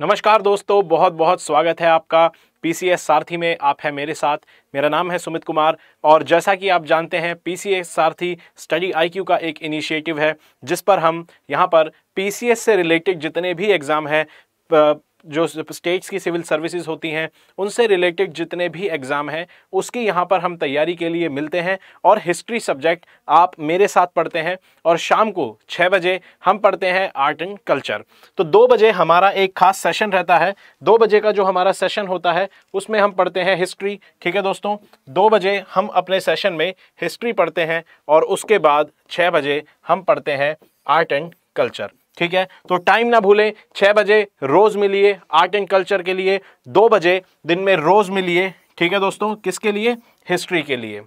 नमस्कार दोस्तों बहुत बहुत स्वागत है आपका पीसीएस सारथी में आप हैं मेरे साथ मेरा नाम है सुमित कुमार और जैसा कि आप जानते हैं पीसीएस सारथी स्टडी आईक्यू का एक इनिशिएटिव है जिस पर हम यहाँ पर पीसीएस से रिलेटेड जितने भी एग्ज़ाम हैं जो स्टेट्स की सिविल सर्विसेज होती हैं उनसे रिलेटेड जितने भी एग्ज़ाम हैं उसकी यहाँ पर हम तैयारी के लिए मिलते हैं और हिस्ट्री सब्जेक्ट आप मेरे साथ पढ़ते हैं और शाम को छः बजे हम पढ़ते हैं आर्ट एंड कल्चर तो दो बजे हमारा एक खास सेशन रहता है दो बजे का जो हमारा सेशन होता है उसमें हम पढ़ते हैं हिस्ट्री ठीक है दोस्तों दो बजे हम अपने सेशन में हिस्ट्री पढ़ते हैं और उसके बाद छः बजे हम पढ़ते हैं आर्ट एंड कल्चर ठीक है तो टाइम ना भूलें छः बजे रोज़ मिलिए आर्ट एंड कल्चर के लिए दो बजे दिन में रोज़ मिलिए ठीक है दोस्तों किसके लिए हिस्ट्री के लिए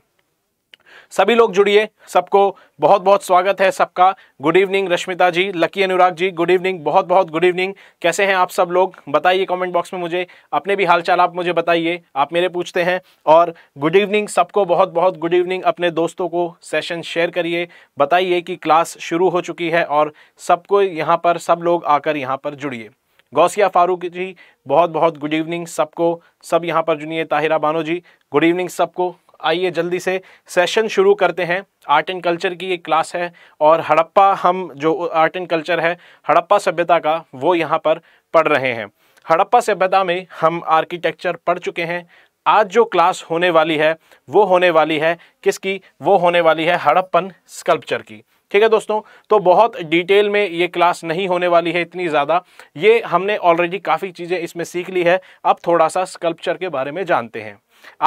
सभी लोग जुड़िए सबको बहुत बहुत स्वागत है सबका good evening Rashmita ji Lucky Anurag ji good evening बहुत बहुत गुड इवनिंग कैसे हैं आप सब लोग बताइए कमेंट बॉक्स में मुझे अपने भी हालचाल आप मुझे बताइए आप मेरे पूछते हैं और गुड इवनिंग सबको बहुत बहुत गुड इवनिंग अपने दोस्तों को सेशन शेयर करिए बताइए कि क्लास शुरू हो चुकी है और सबको यहाँ पर सब लोग आकर यहाँ पर जुड़िए गौसिया फारूक जी बहुत बहुत गुड इवनिंग सबको सब यहाँ पर जुड़िए ताहिरा बानो जी गुड इवनिंग सबको आइए जल्दी से सेशन शुरू करते हैं आर्ट एंड कल्चर की एक क्लास है और हड़प्पा हम जो आर्ट एंड कल्चर है हड़प्पा सभ्यता का वो यहाँ पर पढ़ रहे हैं हड़प्पा सभ्यता में हम आर्किटेक्चर पढ़ चुके हैं आज जो क्लास होने वाली है वो होने वाली है किसकी वो होने वाली है हड़प्पन स्कल्पचर की ठीक है दोस्तों तो बहुत डिटेल में ये क्लास नहीं होने वाली है इतनी ज़्यादा ये हमने ऑलरेडी काफ़ी चीज़ें इसमें सीख ली है अब थोड़ा सा स्कल्पचर के बारे में जानते हैं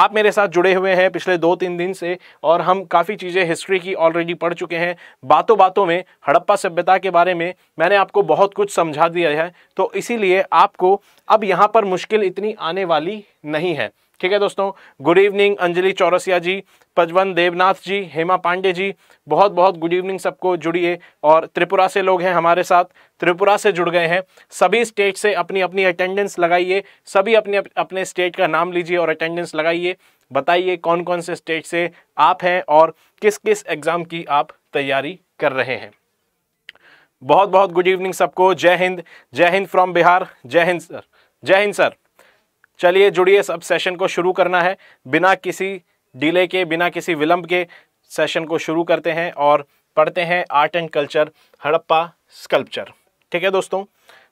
आप मेरे साथ जुड़े हुए हैं पिछले दो तीन दिन से और हम काफ़ी चीज़ें हिस्ट्री की ऑलरेडी पढ़ चुके हैं बातों बातों में हड़प्पा सभ्यता के बारे में मैंने आपको बहुत कुछ समझा दिया है तो इसीलिए आपको अब यहाँ पर मुश्किल इतनी आने वाली नहीं है ठीक है दोस्तों गुड इवनिंग अंजलि चौरसिया जी पजवन देवनाथ जी हेमा पांडे जी बहुत बहुत गुड इवनिंग सबको जुड़िए और त्रिपुरा से लोग हैं हमारे साथ त्रिपुरा से जुड़ गए हैं सभी स्टेट से अपनी अपनी अटेंडेंस लगाइए सभी अपने अपने स्टेट का नाम लीजिए और अटेंडेंस लगाइए बताइए कौन कौन से स्टेट से आप हैं और किस किस एग्ज़ाम की आप तैयारी कर रहे हैं बहुत बहुत गुड इवनिंग सबको जय हिंद जय हिंद फ्रॉम बिहार जय हिंद सर जय हिंद सर चलिए जुड़िए अब सेशन को शुरू करना है बिना किसी डिले के बिना किसी विलंब के सेशन को शुरू करते हैं और पढ़ते हैं art and culture Harappa sculpture ठीक है दोस्तों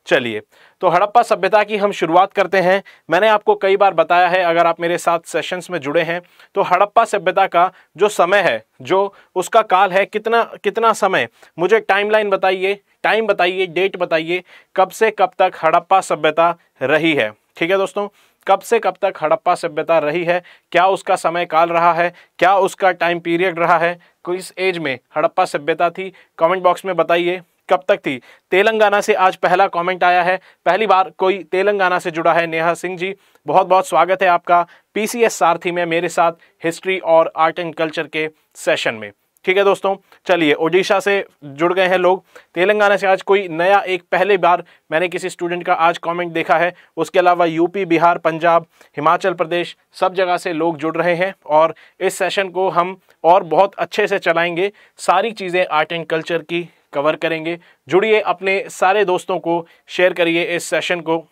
चलिए तो हड़प्पा सभ्यता की हम शुरुआत करते हैं मैंने आपको कई बार बताया है अगर आप मेरे साथ सेशंस में जुड़े हैं तो हड़प्पा सभ्यता का जो समय है जो उसका काल है कितना कितना समय मुझे टाइमलाइन बताइए टाइम बताइए डेट बताइए कब से कब तक हड़प्पा सभ्यता रही है ठीक है दोस्तों कब से कब तक हड़प्पा सभ्यता रही है क्या उसका समय काल रहा है क्या उसका टाइम पीरियड रहा है किस एज में हड़प्पा सभ्यता थी कमेंट बॉक्स में बताइए कब तक थी तेलंगाना से आज पहला कमेंट आया है पहली बार कोई तेलंगाना से जुड़ा है नेहा सिंह जी बहुत बहुत स्वागत है आपका पीसीएस सारथी में मेरे साथ हिस्ट्री और आर्ट एंड कल्चर के सेशन में ठीक है दोस्तों चलिए ओडिशा से जुड़ गए हैं लोग तेलंगाना से आज कोई नया एक पहली बार मैंने किसी स्टूडेंट का आज कमेंट देखा है उसके अलावा यूपी बिहार पंजाब हिमाचल प्रदेश सब जगह से लोग जुड़ रहे हैं और इस सेशन को हम और बहुत अच्छे से चलाएंगे सारी चीज़ें आर्ट एंड कल्चर की कवर करेंगे जुड़िए अपने सारे दोस्तों को शेयर करिए इस सेशन को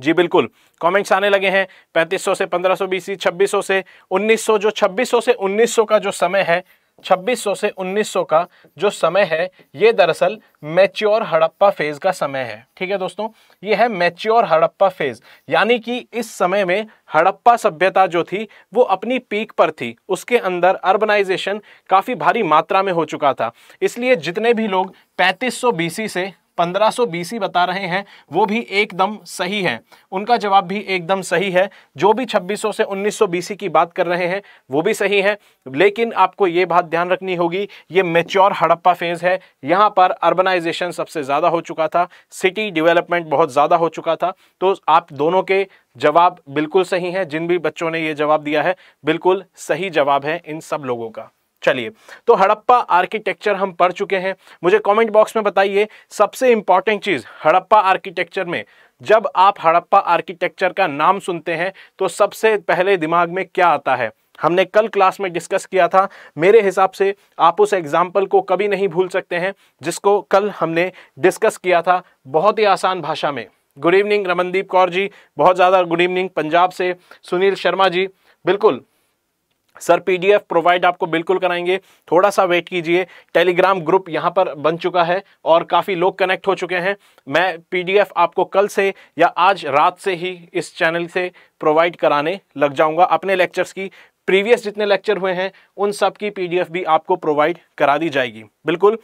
जी बिल्कुल कमेंट्स आने लगे हैं 3500 से 1500 बीसी 2600 से 1900 जो 2600 से 1900 का जो समय है 2600 से 1900 का जो समय है ये दरअसल मैच्योर हड़प्पा फेज़ का समय है ठीक है दोस्तों ये है मैच्योर हड़प्पा फेज़ यानी कि इस समय में हड़प्पा सभ्यता जो थी वो अपनी पीक पर थी उसके अंदर अर्बनाइजेशन काफ़ी भारी मात्रा में हो चुका था इसलिए जितने भी लोग 3500 बीसी से पंद्रह सौ बीसी बता रहे हैं वो भी एकदम सही है उनका जवाब भी एकदम सही है जो भी छब्बीस सौ से उन्नीस सौ बीसी की बात कर रहे हैं वो भी सही है लेकिन आपको ये बात ध्यान रखनी होगी ये मेच्योर हड़प्पा फेज़ है यहाँ पर अर्बनाइजेशन सबसे ज़्यादा हो चुका था सिटी डिवेलपमेंट बहुत ज़्यादा हो चुका था तो आप दोनों के जवाब बिल्कुल सही हैं जिन भी बच्चों ने ये जवाब दिया है बिल्कुल सही जवाब है इन सब लोगों का चलिए तो हड़प्पा आर्किटेक्चर हम पढ़ चुके हैं मुझे कमेंट बॉक्स में बताइए सबसे इंपॉर्टेंट चीज़ हड़प्पा आर्किटेक्चर में जब आप हड़प्पा आर्किटेक्चर का नाम सुनते हैं तो सबसे पहले दिमाग में क्या आता है हमने कल क्लास में डिस्कस किया था मेरे हिसाब से आप उस एग्जाम्पल को कभी नहीं भूल सकते हैं जिसको कल हमने डिस्कस किया था बहुत ही आसान भाषा में गुड इवनिंग रमनदीप कौर जी बहुत ज़्यादा गुड इवनिंग पंजाब से सुनील शर्मा जी बिल्कुल सर पीडीएफ प्रोवाइड आपको बिल्कुल कराएंगे थोड़ा सा वेट कीजिए टेलीग्राम ग्रुप यहाँ पर बन चुका है और काफ़ी लोग कनेक्ट हो चुके हैं मैं पीडीएफ आपको कल से या आज रात से ही इस चैनल से प्रोवाइड कराने लग जाऊँगा अपने लेक्चर्स की प्रीवियस जितने लेक्चर हुए हैं उन सब की पीडीएफ भी आपको प्रोवाइड करा दी जाएगी बिल्कुल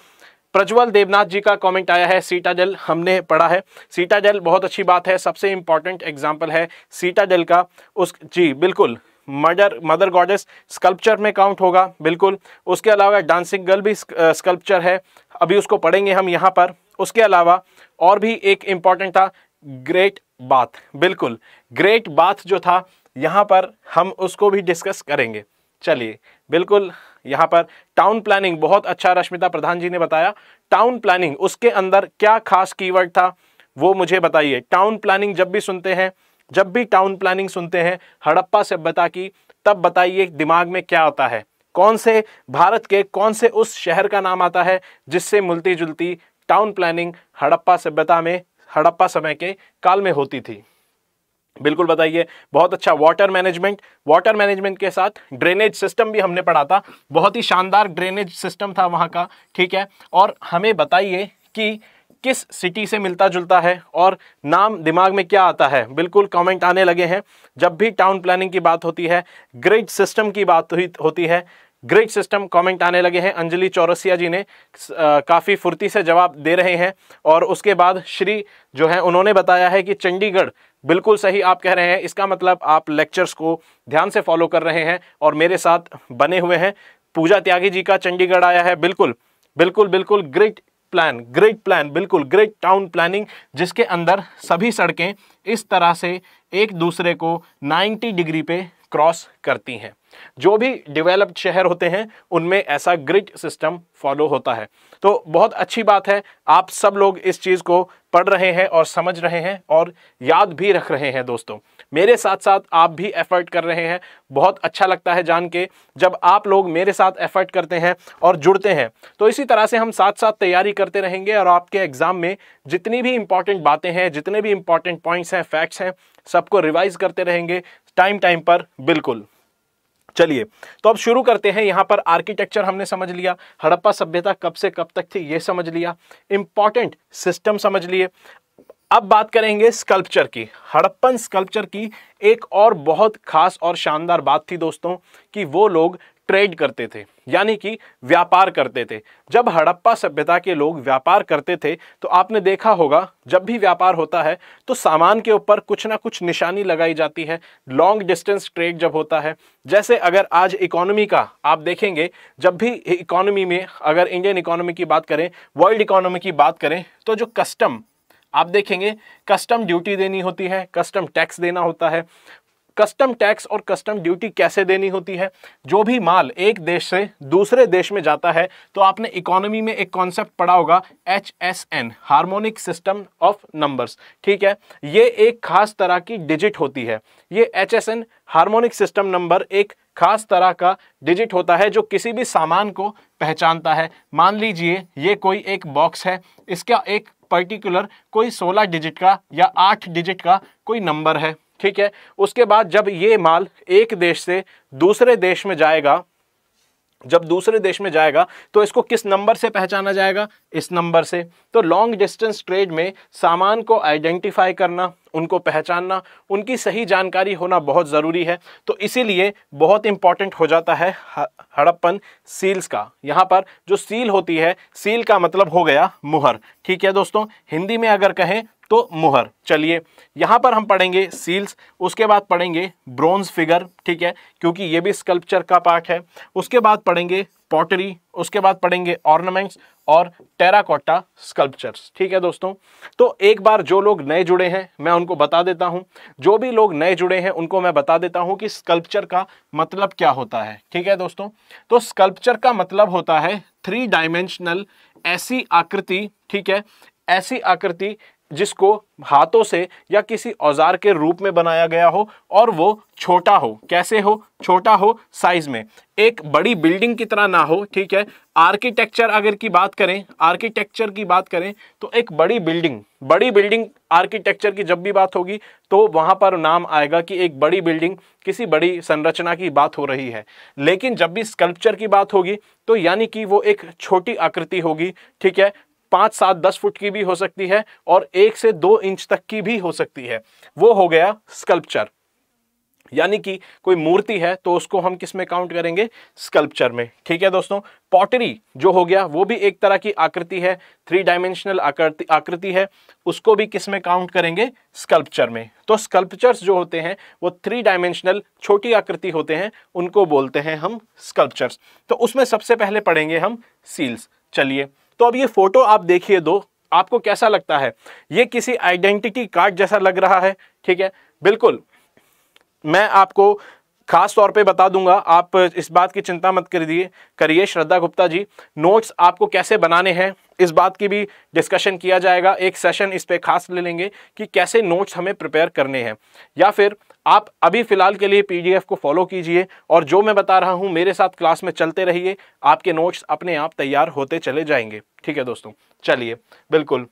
प्रज्वल देवनाथ जी का कमेंट आया है सीटाडेल हमने पढ़ा है सीटाडेल बहुत अच्छी बात है सबसे इंपॉर्टेंट एग्जाम्पल है सीटाडेल का उस जी बिल्कुल मदर मदर गॉडेस स्कल्पचर में काउंट होगा बिल्कुल उसके अलावा डांसिंग गर्ल भी स्कल्पचर है अभी उसको पढ़ेंगे हम यहाँ पर उसके अलावा और भी एक इम्पॉर्टेंट था ग्रेट बाथ बिल्कुल ग्रेट बाथ जो था यहाँ पर हम उसको भी डिस्कस करेंगे चलिए बिल्कुल यहाँ पर टाउन प्लानिंग बहुत अच्छा रश्मिता प्रधान जी ने बताया टाउन प्लानिंग उसके अंदर क्या खास कीवर्ड था वो मुझे बताइए टाउन प्लानिंग जब भी सुनते हैं जब भी टाउन प्लानिंग सुनते हैं हड़प्पा सभ्यता की तब बताइए दिमाग में क्या आता है कौन से भारत के कौन से उस शहर का नाम आता है जिससे मिलती जुलती टाउन प्लानिंग हड़प्पा सभ्यता में हड़प्पा समय के काल में होती थी बिल्कुल बताइए बहुत अच्छा वाटर मैनेजमेंट वाटर मैनेजमेंट के साथ ड्रेनेज सिस्टम भी हमने पढ़ा था बहुत ही शानदार ड्रेनेज सिस्टम था वहाँ का ठीक है और हमें बताइए कि किस सिटी से मिलता जुलता है और नाम दिमाग में क्या आता है बिल्कुल कमेंट आने लगे हैं जब भी टाउन प्लानिंग की बात होती है ग्रिड सिस्टम की बात होती है ग्रिड सिस्टम कमेंट आने लगे हैं अंजलि चौरसिया जी ने काफ़ी फुर्ती से जवाब दे रहे हैं और उसके बाद श्री जो है उन्होंने बताया है कि चंडीगढ़ बिल्कुल सही आप कह रहे हैं इसका मतलब आप लेक्चर्स को ध्यान से फॉलो कर रहे हैं और मेरे साथ बने हुए हैं पूजा त्यागी जी का चंडीगढ़ आया है बिल्कुल बिल्कुल बिल्कुल ग्रिड प्लान ग्रेट प्लान बिल्कुल ग्रेट टाउन प्लानिंग जिसके अंदर सभी सड़कें इस तरह से एक दूसरे को 90 डिग्री पे क्रॉस करती हैं जो भी डेवलप्ड शहर होते हैं उनमें ऐसा ग्रिड सिस्टम फॉलो होता है तो बहुत अच्छी बात है आप सब लोग इस चीज़ को पढ़ रहे हैं और समझ रहे हैं और याद भी रख रहे हैं दोस्तों मेरे साथ साथ आप भी एफर्ट कर रहे हैं बहुत अच्छा लगता है जान के जब आप लोग मेरे साथ एफर्ट करते हैं और जुड़ते हैं तो इसी तरह से हम साथ साथ तैयारी करते रहेंगे और आपके एग्ज़ाम में जितनी भी इंपॉर्टेंट बातें हैं जितने भी इंपॉर्टेंट पॉइंट्स हैं फैक्ट्स हैं सबको रिवाइज़ करते रहेंगे टाइम टाइम पर बिल्कुल चलिए तो अब शुरू करते हैं यहाँ पर आर्किटेक्चर हमने समझ लिया हड़प्पा सभ्यता कब से कब तक थी ये समझ लिया इंपॉर्टेंट सिस्टम समझ लिए अब बात करेंगे स्कल्पचर की हड़प्पन स्कल्पचर की एक और बहुत खास और शानदार बात थी दोस्तों कि वो लोग ट्रेड करते थे यानी कि व्यापार करते थे जब हड़प्पा सभ्यता के लोग व्यापार करते थे तो आपने देखा होगा जब भी व्यापार होता है तो सामान के ऊपर कुछ ना कुछ निशानी लगाई जाती है लॉन्ग डिस्टेंस ट्रेड जब होता है जैसे अगर आज इकोनॉमी का आप देखेंगे जब भी इकोनॉमी में अगर इंडियन इकोनॉमी की बात करें वर्ल्ड इकोनॉमी की बात करें तो जो कस्टम आप देखेंगे कस्टम ड्यूटी देनी होती है कस्टम टैक्स देना होता है कस्टम टैक्स और कस्टम ड्यूटी कैसे देनी होती है जो भी माल एक देश से दूसरे देश में जाता है तो आपने इकोनॉमी में एक कॉन्सेप्ट पढ़ा होगा H S N harmonic system of numbers ठीक है ये एक खास तरह की डिजिट होती है ये H S N harmonic system number एक खास तरह का डिजिट होता है जो किसी भी सामान को पहचानता है मान लीजिए ये कोई एक बॉक्स है इसका एक पर्टिकुलर कोई 16 डिजिट का या 8 डिजिट का कोई नंबर है ठीक है उसके बाद जब ये माल एक देश से दूसरे देश में जाएगा जब दूसरे देश में जाएगा तो इसको किस नंबर से पहचाना जाएगा इस नंबर से तो लॉन्ग डिस्टेंस ट्रेड में सामान को आइडेंटिफाई करना उनको पहचानना उनकी सही जानकारी होना बहुत ज़रूरी है तो इसीलिए बहुत इंपॉर्टेंट हो जाता है हड़प्पन सील्स का यहाँ पर जो सील होती है सील का मतलब हो गया मुहर ठीक है दोस्तों हिंदी में अगर कहें तो मुहर चलिए यहाँ पर हम पढ़ेंगे सील्स उसके बाद पढ़ेंगे ब्रोंज फिगर ठीक है क्योंकि ये भी स्कल्पचर का पार्ट है उसके बाद पढ़ेंगे पॉटरी उसके बाद पढ़ेंगे ऑर्नामेंट्स और टेराकोटा स्कल्पचर्स ठीक है दोस्तों तो एक बार जो लोग नए जुड़े हैं मैं उनको बता देता हूं जो भी लोग नए जुड़े हैं उनको मैं बता देता हूं कि स्कल्पचर का मतलब क्या होता है ठीक है दोस्तों तो स्कल्पचर का मतलब होता है थ्री डायमेंशनल ऐसी आकृति ठीक है ऐसी आकृति जिसको हाथों से या किसी औजार के रूप में बनाया गया हो और वो छोटा हो कैसे हो छोटा हो साइज में एक बड़ी बिल्डिंग की तरह ना हो ठीक है आर्किटेक्चर अगर की बात करें आर्किटेक्चर की बात करें तो एक बड़ी बिल्डिंग बड़ी बिल्डिंग आर्किटेक्चर की जब भी बात होगी तो वहाँ पर नाम आएगा कि एक बड़ी बिल्डिंग किसी बड़ी संरचना की बात हो रही है लेकिन जब भी स्कल्पचर की बात होगी तो यानी कि वो एक छोटी आकृति होगी ठीक है पाँच सात दस फुट की भी हो सकती है और एक से दो इंच तक की भी हो सकती है वो हो गया स्कल्पचर यानी कि कोई मूर्ति है तो उसको हम किस में काउंट करेंगे स्कल्पचर में ठीक है दोस्तों पॉटरी जो हो गया वो भी एक तरह की आकृति है थ्री डायमेंशनल आकृति आकृति है उसको भी किस में काउंट करेंगे स्कल्पचर में तो स्कल्पचर्स जो होते हैं वो थ्री डायमेंशनल छोटी आकृति होते हैं उनको बोलते हैं हम स्कल्पचर्स तो उसमें सबसे पहले पढ़ेंगे हम सील्स चलिए तो अब ये फोटो आप देखिए दो आपको कैसा लगता है ये किसी आइडेंटिटी कार्ड जैसा लग रहा है ठीक है बिल्कुल मैं आपको खास तौर पे बता दूंगा आप इस बात की चिंता मत कर दिए करिए श्रद्धा गुप्ता जी नोट्स आपको कैसे बनाने हैं इस बात की भी डिस्कशन किया जाएगा एक सेशन इस पर खास ले लेंगे कि कैसे नोट्स हमें प्रिपेयर करने हैं या फिर आप अभी फ़िलहाल के लिए पीडीएफ को फॉलो कीजिए और जो मैं बता रहा हूँ मेरे साथ क्लास में चलते रहिए आपके नोट्स अपने आप तैयार होते चले जाएंगे ठीक है दोस्तों चलिए बिल्कुल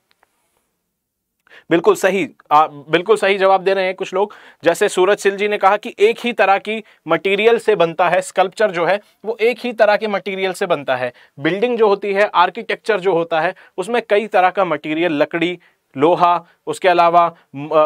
बिल्कुल सही आ, बिल्कुल सही जवाब दे रहे हैं कुछ लोग जैसे सूरज सिल जी ने कहा कि एक ही तरह की मटेरियल से बनता है स्कल्पचर जो है वो एक ही तरह के मटेरियल से बनता है बिल्डिंग जो होती है आर्किटेक्चर जो होता है उसमें कई तरह का मटेरियल लकड़ी लोहा उसके अलावा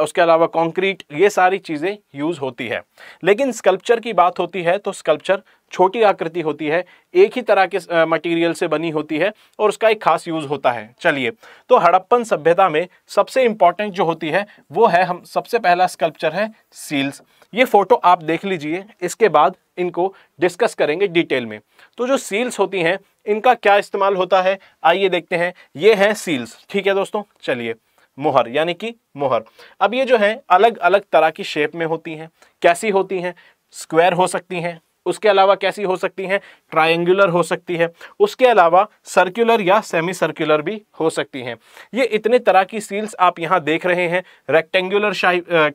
उसके अलावा कंक्रीट ये सारी चीज़ें यूज़ होती है लेकिन स्कल्पचर की बात होती है तो स्कल्पचर छोटी आकृति होती है एक ही तरह के मटेरियल से बनी होती है और उसका एक खास यूज़ होता है चलिए तो हड़प्पन सभ्यता में सबसे इम्पॉर्टेंट जो होती है वो है हम सबसे पहला स्कल्पचर है सील्स ये फ़ोटो आप देख लीजिए इसके बाद इनको डिस्कस करेंगे डिटेल में तो जो सील्स होती हैं इनका क्या इस्तेमाल होता है आइए देखते हैं ये है सील्स ठीक है दोस्तों चलिए मोहर यानी कि मोहर अब ये जो है अलग अलग तरह की शेप में होती हैं कैसी होती हैं स्क्वायर हो सकती हैं उसके अलावा कैसी हो सकती हैं ट्रायंगुलर हो सकती है उसके अलावा सर्कुलर या सेमी सर्कुलर भी हो सकती हैं ये इतने तरह की सील्स आप यहाँ देख रहे हैं रेक्टेंगुलर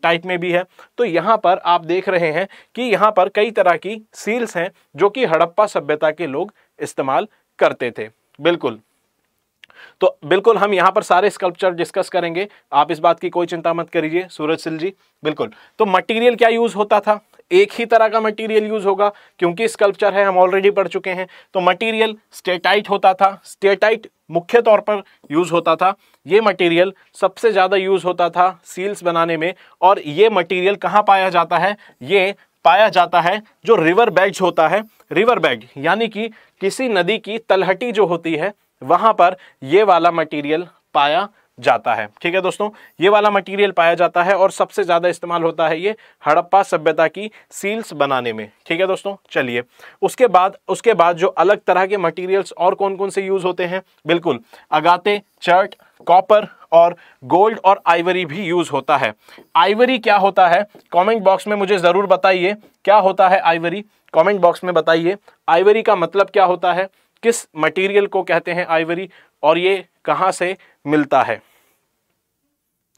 टाइप में भी है तो यहाँ पर आप देख रहे हैं कि यहाँ पर कई तरह की सील्स हैं जो कि हड़प्पा सभ्यता के लोग इस्तेमाल करते थे बिल्कुल तो बिल्कुल हम यहां पर सारे स्कल्पचर डिस्कस करेंगे आप इस बात की कोई चिंता मत करिए सूरज सिल जी बिल्कुल तो मटेरियल क्या यूज़ होता था एक ही तरह का मटेरियल यूज होगा क्योंकि स्कल्पचर है हम ऑलरेडी पढ़ चुके हैं तो मटेरियल स्टेटाइट होता था स्टेटाइट मुख्य तौर पर यूज होता था ये मटेरियल सबसे ज़्यादा यूज होता था सील्स बनाने में और ये मटेरियल कहाँ पाया जाता है ये पाया जाता है जो रिवर बैग होता है रिवर बैग यानी कि किसी नदी की तलहटी जो होती है वहां पर ये वाला मटीरियल पाया जाता है ठीक है दोस्तों ये वाला मटेरियल पाया जाता है और सबसे ज़्यादा इस्तेमाल होता है ये हड़प्पा सभ्यता की सील्स बनाने में ठीक है दोस्तों चलिए उसके बाद उसके बाद जो अलग तरह के मटेरियल्स और कौन कौन से यूज़ होते हैं बिल्कुल अगाते चर्ट कॉपर और गोल्ड और आइवरी भी यूज़ होता है आइवरी क्या होता है कॉमेंट बॉक्स में मुझे ज़रूर बताइए क्या होता है आइवरी कॉमेंट बॉक्स में बताइए आइवरी का मतलब क्या होता है किस मटीरियल को कहते हैं आइवरी और ये कहाँ से मिलता है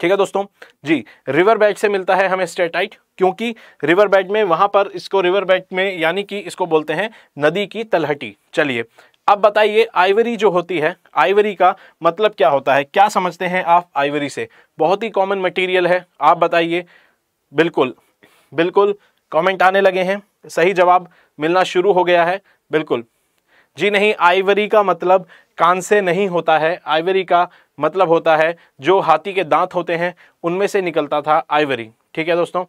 ठीक है दोस्तों जी रिवर बेड से मिलता है हमें स्टेटाइट क्योंकि रिवर बेड में वहां पर इसको रिवर बेड में यानी कि इसको बोलते हैं नदी की तलहटी चलिए अब बताइए आइवरी जो होती है आइवरी का मतलब क्या होता है क्या समझते हैं आप आइवरी से बहुत ही कॉमन मटेरियल है आप बताइए बिल्कुल बिल्कुल कमेंट आने लगे हैं सही जवाब मिलना शुरू हो गया है बिल्कुल जी नहीं आइवरी का मतलब कान से नहीं होता है आइवरी का मतलब होता है जो हाथी के दांत होते हैं उनमें से निकलता था आइवरी ठीक है दोस्तों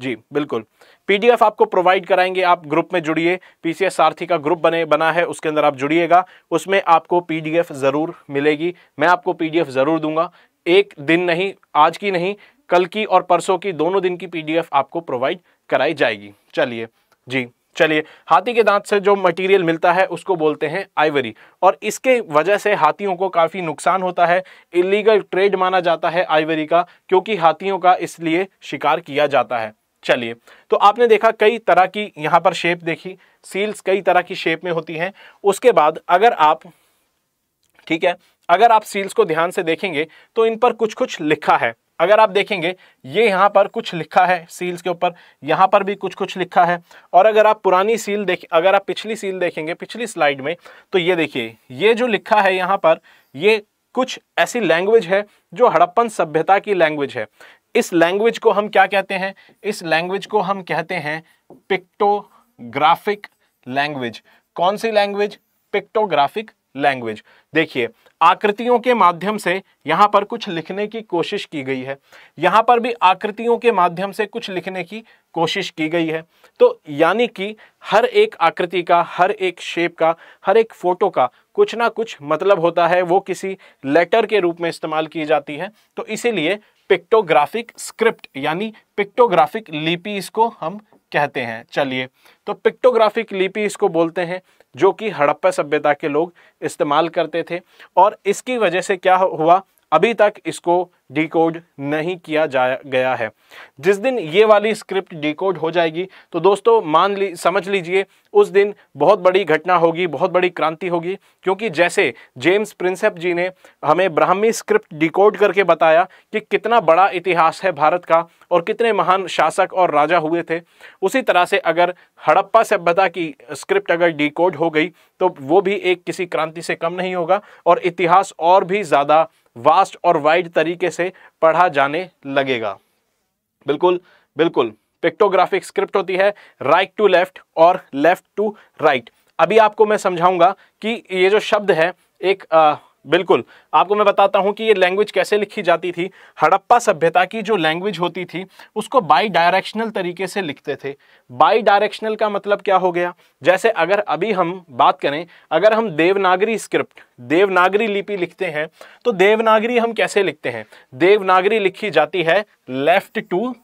जी बिल्कुल पीडीएफ आपको प्रोवाइड कराएंगे आप ग्रुप में जुड़िए पीसीएस सारथी का ग्रुप बने बना है उसके अंदर आप जुड़िएगा उसमें आपको पीडीएफ ज़रूर मिलेगी मैं आपको पीडीएफ ज़रूर दूंगा एक दिन नहीं आज की नहीं कल की और परसों की दोनों दिन की पीडीएफ आपको प्रोवाइड कराई जाएगी चलिए जी चलिए हाथी के दांत से जो मटेरियल मिलता है उसको बोलते हैं आइवरी और इसके वजह से हाथियों को काफ़ी नुकसान होता है इलीगल ट्रेड माना जाता है आइवरी का क्योंकि हाथियों का इसलिए शिकार किया जाता है चलिए तो आपने देखा कई तरह की यहाँ पर शेप देखी सील्स कई तरह की शेप में होती हैं उसके बाद अगर आप ठीक है अगर आप सील्स को ध्यान से देखेंगे तो इन पर कुछ कुछ लिखा है अगर आप देखेंगे ये यहाँ पर कुछ लिखा है सील्स के ऊपर यहाँ पर भी कुछ कुछ लिखा है और अगर आप पुरानी सील देख अगर आप पिछली सील देखेंगे पिछली स्लाइड में तो ये देखिए ये जो लिखा है यहाँ पर ये कुछ ऐसी लैंग्वेज है जो हड़प्पन सभ्यता की लैंग्वेज है इस लैंग्वेज को हम क्या कहते हैं इस लैंग्वेज को हम कहते हैं पिक्टोग्राफिक लैंग्वेज कौन सी लैंग्वेज पिक्टोग्राफिक लैंग्वेज देखिए आकृतियों के माध्यम से यहाँ पर कुछ लिखने की कोशिश की गई है यहाँ पर भी आकृतियों के माध्यम से कुछ लिखने की कोशिश की गई है तो यानी कि हर एक आकृति का हर एक शेप का हर एक फ़ोटो का कुछ ना कुछ मतलब होता है वो किसी लेटर के रूप में इस्तेमाल की जाती है तो इसीलिए पिक्टोग्राफिक स्क्रिप्ट यानी पिक्टोग्राफिक लिपि इसको हम कहते हैं चलिए तो पिक्टोग्राफिक लिपि इसको बोलते हैं जो कि हड़प्पा सभ्यता के लोग इस्तेमाल करते थे और इसकी वजह से क्या हुआ अभी तक इसको डिकोड नहीं किया जा गया है जिस दिन ये वाली स्क्रिप्ट डिकोड हो जाएगी तो दोस्तों मान ली समझ लीजिए उस दिन बहुत बड़ी घटना होगी बहुत बड़ी क्रांति होगी क्योंकि जैसे जेम्स प्रिंसेप जी ने हमें ब्राह्मी स्क्रिप्ट डिकोड करके बताया कि कितना बड़ा इतिहास है भारत का और कितने महान शासक और राजा हुए थे उसी तरह से अगर हड़प्पा सभ्यता की स्क्रिप्ट अगर डिकोड हो गई तो वो भी एक किसी क्रांति से कम नहीं होगा और इतिहास और भी ज़्यादा वास्ट और वाइड तरीके से पढ़ा जाने लगेगा बिल्कुल बिल्कुल पिक्टोग्राफिक स्क्रिप्ट होती है राइट टू लेफ्ट और लेफ्ट टू राइट अभी आपको मैं समझाऊंगा कि ये जो शब्द है एक आ, बिल्कुल आपको मैं बताता हूँ कि ये लैंग्वेज कैसे लिखी जाती थी हड़प्पा सभ्यता की जो लैंग्वेज होती थी उसको बाई डायरेक्शनल तरीके से लिखते थे बाई डायरेक्शनल का मतलब क्या हो गया जैसे अगर अभी हम बात करें अगर हम देवनागरी स्क्रिप्ट देवनागरी लिपि लिखते हैं तो देवनागरी हम कैसे लिखते हैं देवनागरी लिखी जाती है लेफ्ट टू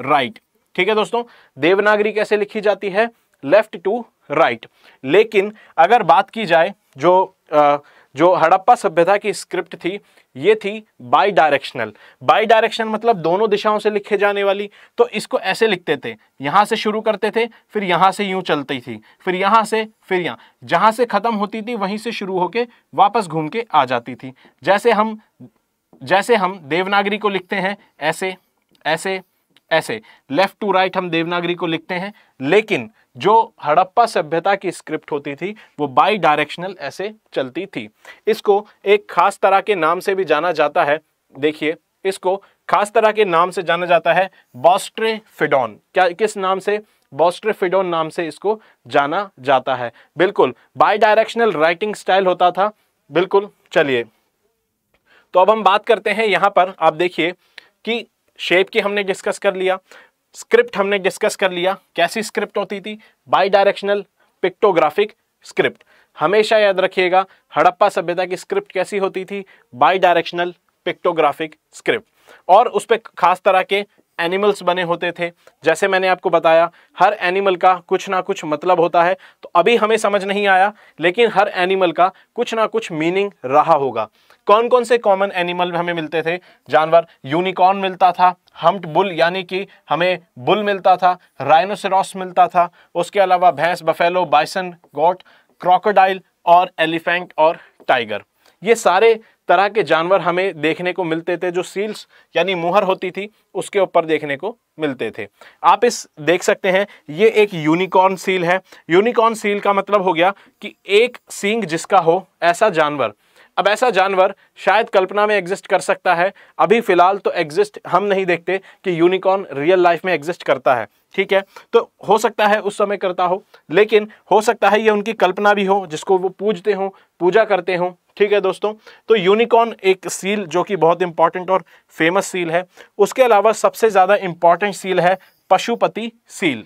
राइट ठीक है दोस्तों देवनागरी कैसे लिखी जाती है लेफ्ट टू राइट लेकिन अगर बात की जाए जो आ, जो हड़प्पा सभ्यता की स्क्रिप्ट थी ये थी बाई डायरेक्शनल बाई डायरेक्शन मतलब दोनों दिशाओं से लिखे जाने वाली तो इसको ऐसे लिखते थे यहाँ से शुरू करते थे फिर यहाँ से यूँ चलती थी फिर यहाँ से फिर यहाँ जहाँ से ख़त्म होती थी वहीं से शुरू होके वापस घूम के आ जाती थी जैसे हम जैसे हम देवनागरी को लिखते हैं ऐसे ऐसे ऐसे लेफ्ट टू राइट हम देवनागरी को लिखते हैं लेकिन जो हड़प्पा सभ्यता की स्क्रिप्ट होती थी वो बाई डायरेक्शनल ऐसे चलती थी इसको एक खास तरह के नाम से भी जाना जाता है देखिए इसको खास तरह के नाम से जाना जाता है बॉस्ट्रे फिडोन क्या किस नाम से बॉस्ट्रेफिडोन नाम से इसको जाना जाता है बिल्कुल बाई डायरेक्शनल राइटिंग स्टाइल होता था बिल्कुल चलिए तो अब हम बात करते हैं यहाँ पर आप देखिए कि शेप की हमने डिस्कस कर लिया स्क्रिप्ट हमने डिस्कस कर लिया कैसी स्क्रिप्ट होती थी बाई डायरेक्शनल पिक्टोग्राफिक स्क्रिप्ट हमेशा याद रखिएगा हड़प्पा सभ्यता की स्क्रिप्ट कैसी होती थी बाई डायरेक्शनल पिक्टोग्राफिक स्क्रिप्ट और उस पर खास तरह के एनिमल्स बने होते थे जैसे मैंने आपको बताया हर एनिमल का कुछ ना कुछ मतलब होता है तो अभी हमें समझ नहीं आया लेकिन हर एनिमल का कुछ ना कुछ मीनिंग रहा होगा कौन कौन से कॉमन एनिमल हमें मिलते थे जानवर यूनिकॉर्न मिलता था हम्ट बुल यानी कि हमें बुल मिलता था राइनोसरॉस मिलता था उसके अलावा भैंस बफेलो बाइसन गोट क्रोकोडाइल और एलिफेंट और टाइगर ये सारे तरह के जानवर हमें देखने को मिलते थे जो सील्स यानी मुहर होती थी उसके ऊपर देखने को मिलते थे आप इस देख सकते हैं ये एक यूनिकॉर्न सील है यूनिकॉर्न सील का मतलब हो गया कि एक सींग जिसका हो ऐसा जानवर अब ऐसा जानवर शायद कल्पना में एग्जिस्ट कर सकता है अभी फ़िलहाल तो एग्जिस्ट हम नहीं देखते कि यूनिकॉर्न रियल लाइफ में एग्जिस्ट करता है ठीक है तो हो सकता है उस समय करता हो लेकिन हो सकता है ये उनकी कल्पना भी हो जिसको वो पूजते हों पूजा करते हों ठीक है दोस्तों तो यूनिकॉर्न एक सील जो कि बहुत इंपॉर्टेंट और फेमस सील है उसके अलावा सबसे ज़्यादा इंपॉर्टेंट सील है पशुपति सील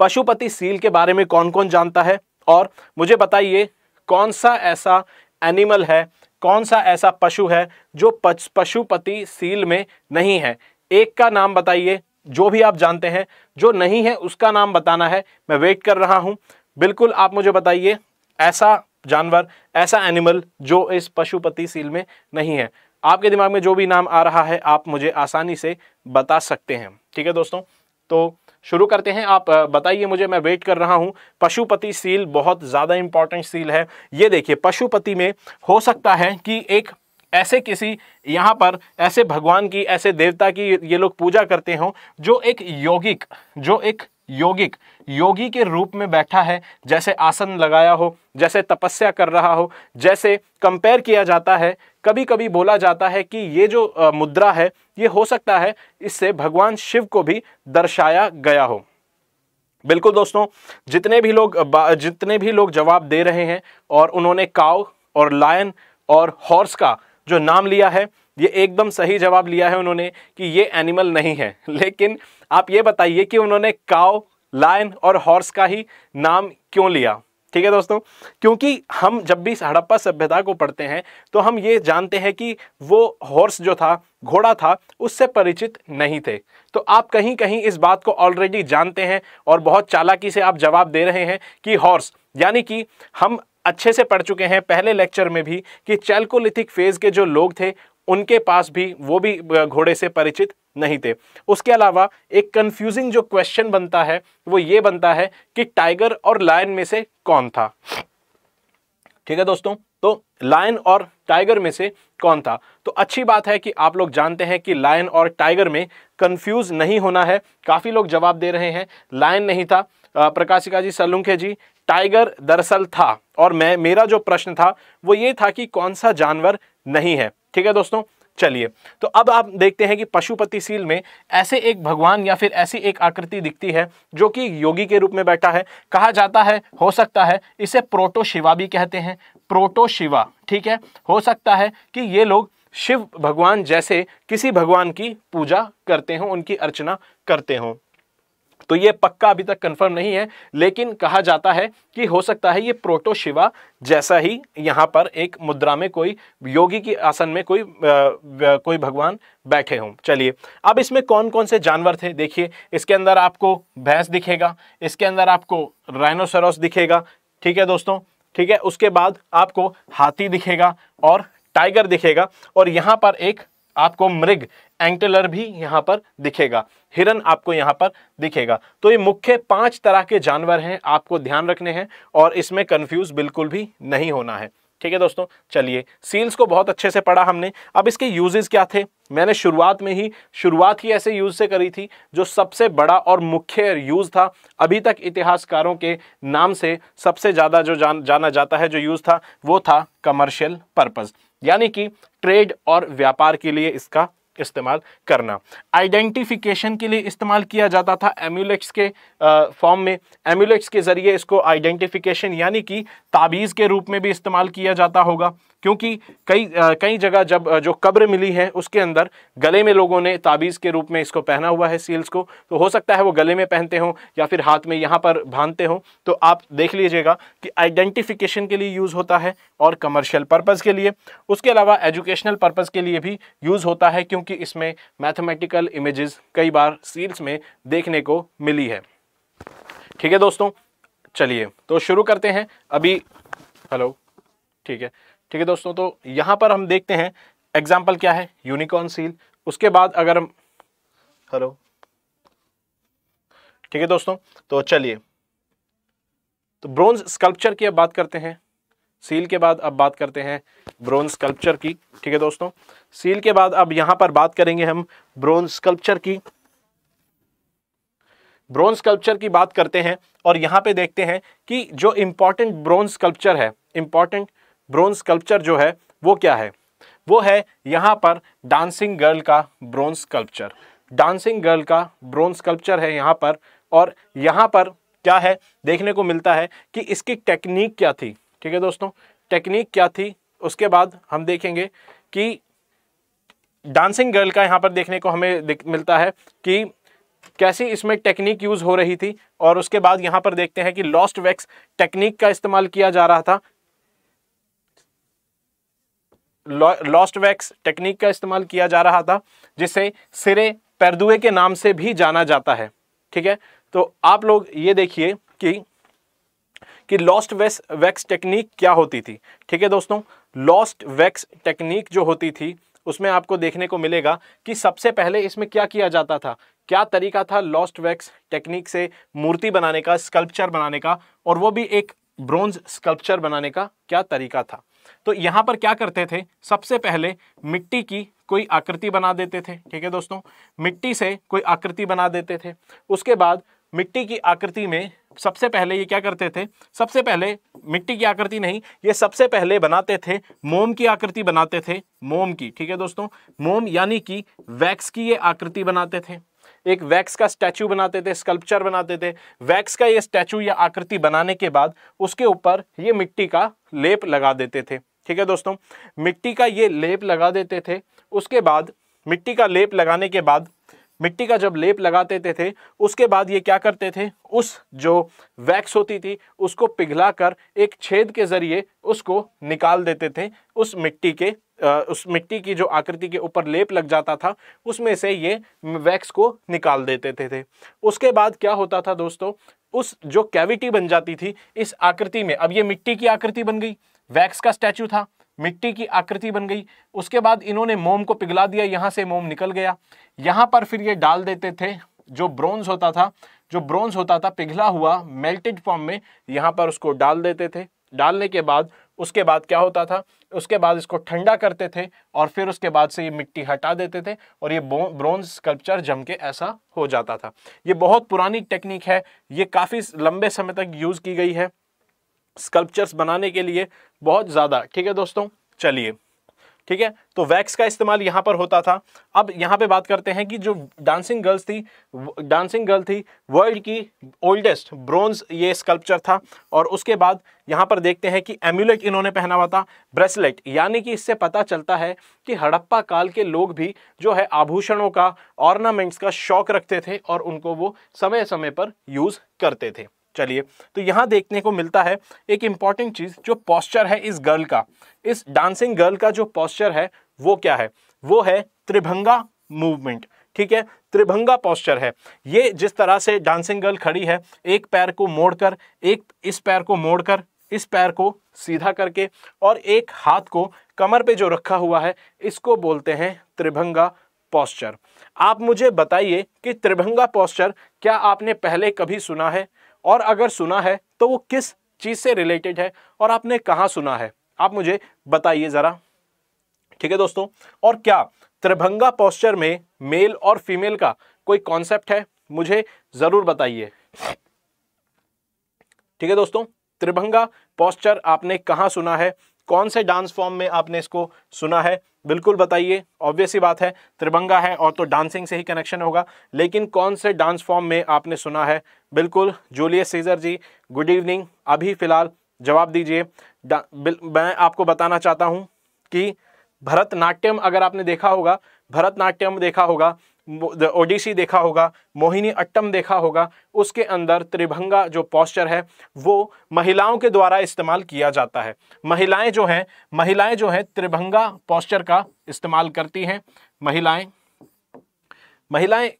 पशुपति सील के बारे में कौन कौन जानता है और मुझे बताइए कौन सा ऐसा एनिमल है कौन सा ऐसा पशु है जो पशुपति सील में नहीं है एक का नाम बताइए जो भी आप जानते हैं जो नहीं है उसका नाम बताना है मैं वेट कर रहा हूं बिल्कुल आप मुझे बताइए ऐसा जानवर ऐसा एनिमल जो इस पशुपति सील में नहीं है आपके दिमाग में जो भी नाम आ रहा है आप मुझे आसानी से बता सकते हैं ठीक है दोस्तों तो शुरू करते हैं आप बताइए मुझे मैं वेट कर रहा हूँ पशुपति सील बहुत ज़्यादा इंपॉर्टेंट सील है ये देखिए पशुपति में हो सकता है कि एक ऐसे किसी यहाँ पर ऐसे भगवान की ऐसे देवता की ये लोग पूजा करते हों जो एक यौगिक जो एक योगिक योगी के रूप में बैठा है जैसे आसन लगाया हो जैसे तपस्या कर रहा हो जैसे कंपेयर किया जाता है कभी कभी बोला जाता है कि ये जो मुद्रा है ये हो सकता है इससे भगवान शिव को भी दर्शाया गया हो बिल्कुल दोस्तों जितने भी लोग जितने भी लोग जवाब दे रहे हैं और उन्होंने काव और लायन और हॉर्स का जो नाम लिया है ये एकदम सही जवाब लिया है उन्होंने कि ये एनिमल नहीं है लेकिन आप ये बताइए कि उन्होंने काव लायन और हॉर्स का ही नाम क्यों लिया ठीक है दोस्तों क्योंकि हम जब भी हड़प्पा सभ्यता को पढ़ते हैं तो हम ये जानते हैं कि वो हॉर्स जो था घोड़ा था उससे परिचित नहीं थे तो आप कहीं कहीं इस बात को ऑलरेडी जानते हैं और बहुत चालाकी से आप जवाब दे रहे हैं कि हॉर्स यानी कि हम अच्छे से पढ़ चुके हैं पहले लेक्चर में भी कि चैल्कोलिथिक फेज़ के जो लोग थे उनके पास भी वो भी घोड़े से परिचित नहीं थे उसके अलावा एक कंफ्यूजिंग जो क्वेश्चन बनता है वो ये बनता है कि टाइगर और लायन में से कौन था ठीक है दोस्तों तो लायन और टाइगर में से कौन था तो अच्छी बात है कि आप लोग जानते हैं कि लायन और टाइगर में कंफ्यूज नहीं होना है काफ़ी लोग जवाब दे रहे हैं लायन नहीं था प्रकाशिका जी सलुंखे जी टाइगर दरअसल था और मैं मेरा जो प्रश्न था वो ये था कि कौन सा जानवर नहीं है ठीक है दोस्तों चलिए तो अब आप देखते हैं कि पशुपति सील में ऐसे एक भगवान या फिर ऐसी एक आकृति दिखती है जो कि योगी के रूप में बैठा है कहा जाता है हो सकता है इसे प्रोटो शिवा भी कहते हैं प्रोटो शिवा ठीक है हो सकता है कि ये लोग शिव भगवान जैसे किसी भगवान की पूजा करते हों उनकी अर्चना करते हों तो ये पक्का अभी तक कंफर्म नहीं है लेकिन कहा जाता है कि हो सकता है ये प्रोटो शिवा जैसा ही यहाँ पर एक मुद्रा में कोई योगी की आसन में कोई आ, कोई भगवान बैठे हों चलिए अब इसमें कौन कौन से जानवर थे देखिए इसके अंदर आपको भैंस दिखेगा इसके अंदर आपको राइनोसरोस दिखेगा ठीक है दोस्तों ठीक है उसके बाद आपको हाथी दिखेगा और टाइगर दिखेगा और यहाँ पर एक आपको मृग एंटलर भी यहाँ पर दिखेगा हिरन आपको यहाँ पर दिखेगा तो ये मुख्य पांच तरह के जानवर हैं आपको ध्यान रखने हैं और इसमें कंफ्यूज बिल्कुल भी नहीं होना है ठीक है दोस्तों चलिए सील्स को बहुत अच्छे से पढ़ा हमने अब इसके यूजेस क्या थे मैंने शुरुआत में ही शुरुआत ही ऐसे यूज से करी थी जो सबसे बड़ा और मुख्य यूज था अभी तक इतिहासकारों के नाम से सबसे ज़्यादा जो जान, जाना जाता है जो यूज था वो था कमर्शियल पर्पज़ यानी कि ट्रेड और व्यापार के लिए इसका इस्तेमाल करना आइडेंटिफिकेशन के लिए इस्तेमाल किया जाता था एम्यूलेट्स के फॉर्म में एम्यूलेट्स के ज़रिए इसको आइडेंटिफिकेशन यानी कि ताबीज़ के रूप में भी इस्तेमाल किया जाता होगा क्योंकि कई कई जगह जब जो कब्र मिली है उसके अंदर गले में लोगों ने ताबीज़ के रूप में इसको पहना हुआ है सील्स को तो हो सकता है वो गले में पहनते हों या फिर हाथ में यहाँ पर बांधते हों तो आप देख लीजिएगा कि आइडेंटिफिकेशन के लिए यूज़ होता है और कमर्शियल पर्पज़ के लिए उसके अलावा एजुकेशनल पर्पज़ के लिए भी यूज़ होता है क्योंकि इसमें मैथमेटिकल इमेज़ कई बार सील्स में देखने को मिली है ठीक है दोस्तों चलिए तो शुरू करते हैं अभी हेलो ठीक है ठीक है दोस्तों तो यहाँ पर हम देखते हैं एग्जाम्पल क्या है यूनिकॉर्न सील उसके बाद अगर हम हेलो ठीक है दोस्तों तो चलिए तो ब्रोंज स्कल्पचर की अब बात करते हैं सील के बाद अब बात करते हैं ब्रोंज स्कल्पचर की ठीक है दोस्तों सील के बाद अब यहां पर बात करेंगे हम ब्रोंज स्कल्पचर की ब्रोंज स्कल्पचर की बात करते हैं और यहां पे देखते हैं कि जो इंपॉर्टेंट ब्रोंज स्कल्पचर है इंपॉर्टेंट ब्रोंज स्कल्पचर जो है वो क्या है वो है यहाँ पर डांसिंग गर्ल का ब्रोंज स्कल्पचर डांसिंग गर्ल का ब्रोंज स्कल्पचर है यहाँ पर और यहाँ पर क्या है देखने को मिलता है कि इसकी टेक्निक क्या थी ठीक है दोस्तों टेक्निक क्या थी उसके बाद हम देखेंगे कि डांसिंग गर्ल का यहाँ पर देखने को हमें मिलता है कि कैसी इसमें टेक्निक यूज़ हो रही थी और उसके बाद यहाँ पर देखते हैं कि लॉस्ट वैक्स टेक्निक का इस्तेमाल किया जा रहा था लॉस्ट वैक्स टेक्निक का इस्तेमाल किया जा रहा था जिसे सिरे पैरदुए के नाम से भी जाना जाता है ठीक है तो आप लोग ये देखिए कि कि लॉस्ट वैक्स वैक्स टेक्निक क्या होती थी ठीक है दोस्तों लॉस्ट वैक्स टेक्निक जो होती थी उसमें आपको देखने को मिलेगा कि सबसे पहले इसमें क्या किया जाता था क्या तरीका था लॉस्ट वैक्स टेक्निक से मूर्ति बनाने का स्कल्पचर बनाने का और वो भी एक ब्रोंज स्कल्पचर बनाने का क्या तरीका था तो यहाँ पर क्या करते थे सबसे पहले मिट्टी की कोई आकृति बना देते थे ठीक है दोस्तों मिट्टी से कोई आकृति बना देते थे उसके बाद मिट्टी की आकृति में सबसे पहले ये क्या करते थे सबसे पहले मिट्टी की आकृति नहीं ये सबसे पहले बनाते थे मोम की आकृति बनाते थे मोम की ठीक है दोस्तों मोम यानी कि वैक्स की ये आकृति बनाते थे एक वैक्स का स्टैचू बनाते थे स्कल्पचर बनाते थे वैक्स का ये स्टैचू या आकृति बनाने के बाद उसके ऊपर ये मिट्टी का लेप लगा देते थे ठीक है दोस्तों मिट्टी का ये लेप लगा देते थे उसके बाद मिट्टी का लेप लगाने के बाद मिट्टी का जब लेप लगा देते थे उसके बाद ये क्या करते थे उस जो वैक्स होती थी उसको पिघला कर एक छेद के ज़रिए उसको निकाल देते थे उस मिट्टी के उस मिट्टी की जो आकृति के ऊपर लेप लग जाता था उसमें से ये वैक्स को निकाल देते थे, थे उसके बाद क्या होता था दोस्तों उस जो कैविटी बन जाती थी इस आकृति में अब ये मिट्टी की आकृति बन गई वैक्स का स्टैचू था मिट्टी की आकृति बन गई उसके बाद इन्होंने मोम को पिघला दिया यहाँ से मोम निकल गया यहाँ पर फिर ये डाल देते थे जो ब्रोंज होता था जो ब्रोंज होता था पिघला हुआ मेल्टेड फॉर्म में यहाँ पर उसको डाल देते थे डालने के बाद उसके बाद क्या होता था उसके बाद इसको ठंडा करते थे और फिर उसके बाद से ये मिट्टी हटा देते थे और ये ब्रोंज स्कल्पचर जम के ऐसा हो जाता था ये बहुत पुरानी टेक्निक है ये काफ़ी लंबे समय तक यूज़ की गई है स्कल्पचर्स बनाने के लिए बहुत ज़्यादा ठीक है दोस्तों चलिए ठीक है तो वैक्स का इस्तेमाल यहाँ पर होता था अब यहाँ पे बात करते हैं कि जो डांसिंग गर्ल्स थी डांसिंग गर्ल थी वर्ल्ड की ओल्डेस्ट ब्रोंज ये स्कल्पचर था और उसके बाद यहाँ पर देखते हैं कि एम्यूलेट इन्होंने पहना हुआ था ब्रेसलेट यानी कि इससे पता चलता है कि हड़प्पा काल के लोग भी जो है आभूषणों का ऑर्नामेंट्स का शौक रखते थे और उनको वो समय समय पर यूज़ करते थे चलिए तो यहाँ देखने को मिलता है एक इम्पॉर्टेंट चीज़ जो पॉस्चर है इस गर्ल का इस डांसिंग गर्ल का जो पॉस्चर है वो क्या है वो है त्रिभंगा मूवमेंट ठीक है त्रिभंगा पॉस्चर है ये जिस तरह से डांसिंग गर्ल खड़ी है एक पैर को मोड़कर एक इस पैर को मोड़कर इस पैर को सीधा करके और एक हाथ को कमर पे जो रखा हुआ है इसको बोलते हैं त्रिभंगा पॉस्चर आप मुझे बताइए कि त्रिभंगा पॉस्चर क्या आपने पहले कभी सुना है और अगर सुना है तो वो किस चीज़ से रिलेटेड है और आपने कहाँ सुना है आप मुझे बताइए ज़रा ठीक है दोस्तों और क्या त्रिभंगा पोस्चर में मेल और फीमेल का कोई कॉन्सेप्ट है मुझे ज़रूर बताइए ठीक है दोस्तों त्रिभंगा पोस्चर आपने कहाँ सुना है कौन से डांस फॉर्म में आपने इसको सुना है बिल्कुल बताइए ऑब्वियस ही बात है त्रिभंगा है और तो डांसिंग से ही कनेक्शन होगा लेकिन कौन से डांस फॉर्म में आपने सुना है बिल्कुल Julius Caesar ji good evening अभी फ़िलहाल जवाब दीजिए मैं आपको बताना चाहता हूँ कि भरतनाट्यम अगर आपने देखा होगा भरतनाट्यम देखा होगा ओडिसी देखा होगा मोहिनी अट्टम देखा होगा उसके अंदर त्रिभंगा जो पॉस्चर है वो महिलाओं के द्वारा इस्तेमाल किया जाता है महिलाएं जो हैं महिलाएं जो हैं त्रिभंगा पॉस्चर का इस्तेमाल करती हैं महिलाएं महिलाएं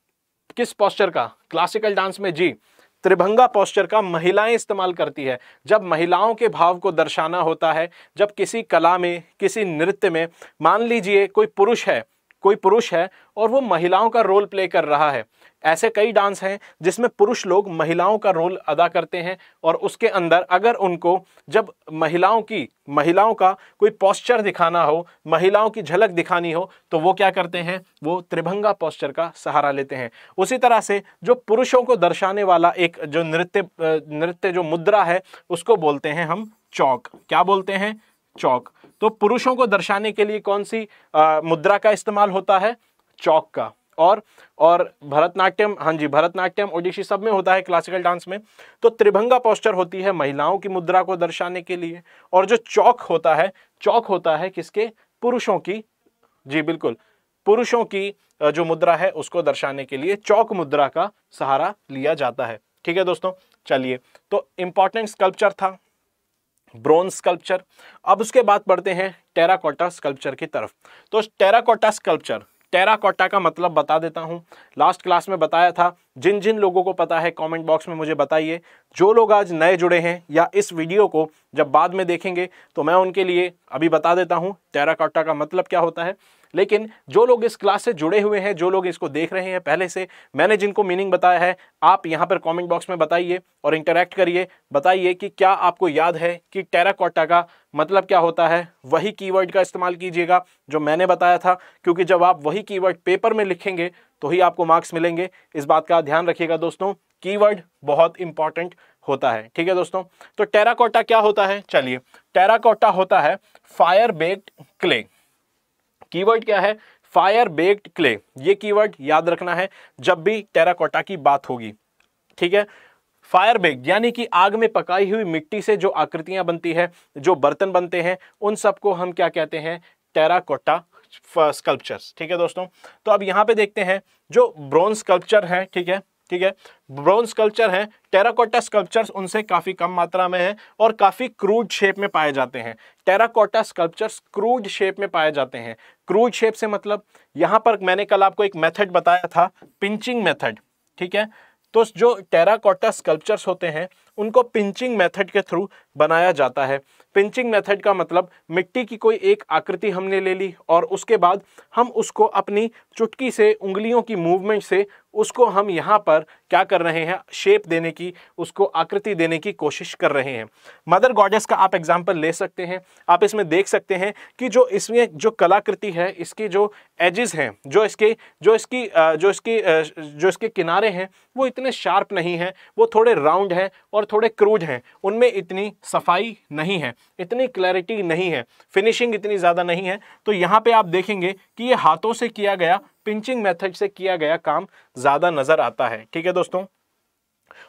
किस पॉस्चर का क्लासिकल डांस में जी त्रिभंगा पॉस्चर का महिलाएं इस्तेमाल करती है जब महिलाओं के भाव को दर्शाना होता है जब किसी कला में किसी नृत्य में मान लीजिए कोई पुरुष है कोई पुरुष है और वो महिलाओं का रोल प्ले कर रहा है ऐसे कई डांस हैं जिसमें पुरुष लोग महिलाओं का रोल अदा करते हैं और उसके अंदर अगर उनको जब महिलाओं की महिलाओं का कोई पॉस्चर दिखाना हो महिलाओं की झलक दिखानी हो तो वो क्या करते हैं वो त्रिभंगा पॉस्चर का सहारा लेते हैं उसी तरह से जो पुरुषों को दर्शाने वाला एक जो नृत्य नृत्य जो मुद्रा है उसको बोलते हैं हम चौक क्या बोलते हैं चौक तो पुरुषों को दर्शाने के लिए कौन सी आ, मुद्रा का इस्तेमाल होता है चौक का और और भरतनाट्यम हाँ जी भरतनाट्यम ओडिशी सब में होता है क्लासिकल डांस में तो त्रिभंगा पोस्चर होती है महिलाओं की मुद्रा को दर्शाने के लिए और जो चौक होता है चौक होता है किसके पुरुषों की जी बिल्कुल पुरुषों की जो मुद्रा है उसको दर्शाने के लिए चौक मुद्रा का सहारा लिया जाता है ठीक है दोस्तों चलिए तो इम्पॉर्टेंट स्कल्पचर था ब्रॉन्ज स्कल्पचर अब उसके बाद बढ़ते हैं टेराकोटा स्कल्पचर की तरफ तो टेराकोटा स्कल्पचर टेराकोटा का मतलब बता देता हूँ लास्ट क्लास में बताया था जिन जिन लोगों को पता है कमेंट बॉक्स में मुझे बताइए जो लोग आज नए जुड़े हैं या इस वीडियो को जब बाद में देखेंगे तो मैं उनके लिए अभी बता देता हूँ टेराकोटा का मतलब क्या होता है लेकिन जो लोग इस क्लास से जुड़े हुए हैं जो लोग इसको देख रहे हैं पहले से मैंने जिनको मीनिंग बताया है आप यहाँ पर कॉमेंट बॉक्स में बताइए और इंटरेक्ट करिए बताइए कि क्या आपको याद है कि टेराकोटा का मतलब क्या होता है वही कीवर्ड का इस्तेमाल कीजिएगा जो मैंने बताया था क्योंकि जब आप वही कीवर्ड पेपर में लिखेंगे तो ही आपको मार्क्स मिलेंगे इस बात का ध्यान रखिएगा दोस्तों कीवर्ड बहुत इंपॉर्टेंट होता है ठीक है दोस्तों तो टेराकोटा क्या होता है चलिए टेराकोटा होता है फायर बेक्ड क्ले कीवर्ड क्या है फायर बेक्ड क्ले ये कीवर्ड याद रखना है जब भी टेराकोटा की बात होगी ठीक है फायर बेग यानी कि आग में पकाई हुई मिट्टी से जो आकृतियां बनती है जो बर्तन बनते हैं उन सबको हम क्या कहते हैं टेराकोटा स्कल्पचर्स ठीक है दोस्तों तो अब यहां पे देखते हैं जो ब्रॉन्ज स्कल्पचर है ठीक है ठीक है ब्रॉन्ज स्कल्पचर हैं टेराकोटा स्कल्पचर्स उनसे काफ़ी कम मात्रा में हैं और काफ़ी क्रूड शेप में पाए जाते हैं टेराकोटा स्कल्पचर्स क्रूड शेप में पाए जाते हैं क्रूड शेप से मतलब यहाँ पर मैंने कल आपको एक मेथड बताया था पिंचिंग मेथड ठीक है तो जो टेराकोटा स्कल्पचर्स होते हैं उनको पिंचिंग मेथड के थ्रू बनाया जाता है पिंचिंग मेथड का मतलब मिट्टी की कोई एक आकृति हमने ले ली और उसके बाद हम उसको अपनी चुटकी से उंगलियों की मूवमेंट से उसको हम यहाँ पर क्या कर रहे हैं शेप देने की उसको आकृति देने की कोशिश कर रहे हैं मदर गॉडेस का आप एग्जाम्पल ले सकते हैं आप इसमें देख सकते हैं कि जो इसमें जो कलाकृति है इसकी जो एजेस हैं जो इसके जो इसकी जो इसकी जो इसके किनारे हैं वो इतने शार्प नहीं हैं वो थोड़े राउंड हैं और थोड़े क्रूड हैं उनमें इतनी सफाई नहीं है इतनी क्लैरिटी नहीं है फिनिशिंग इतनी ज़्यादा नहीं है तो यहाँ पे आप देखेंगे कि ये हाथों से किया गया पिंचिंग मेथड से किया गया काम ज़्यादा नज़र आता है ठीक है दोस्तों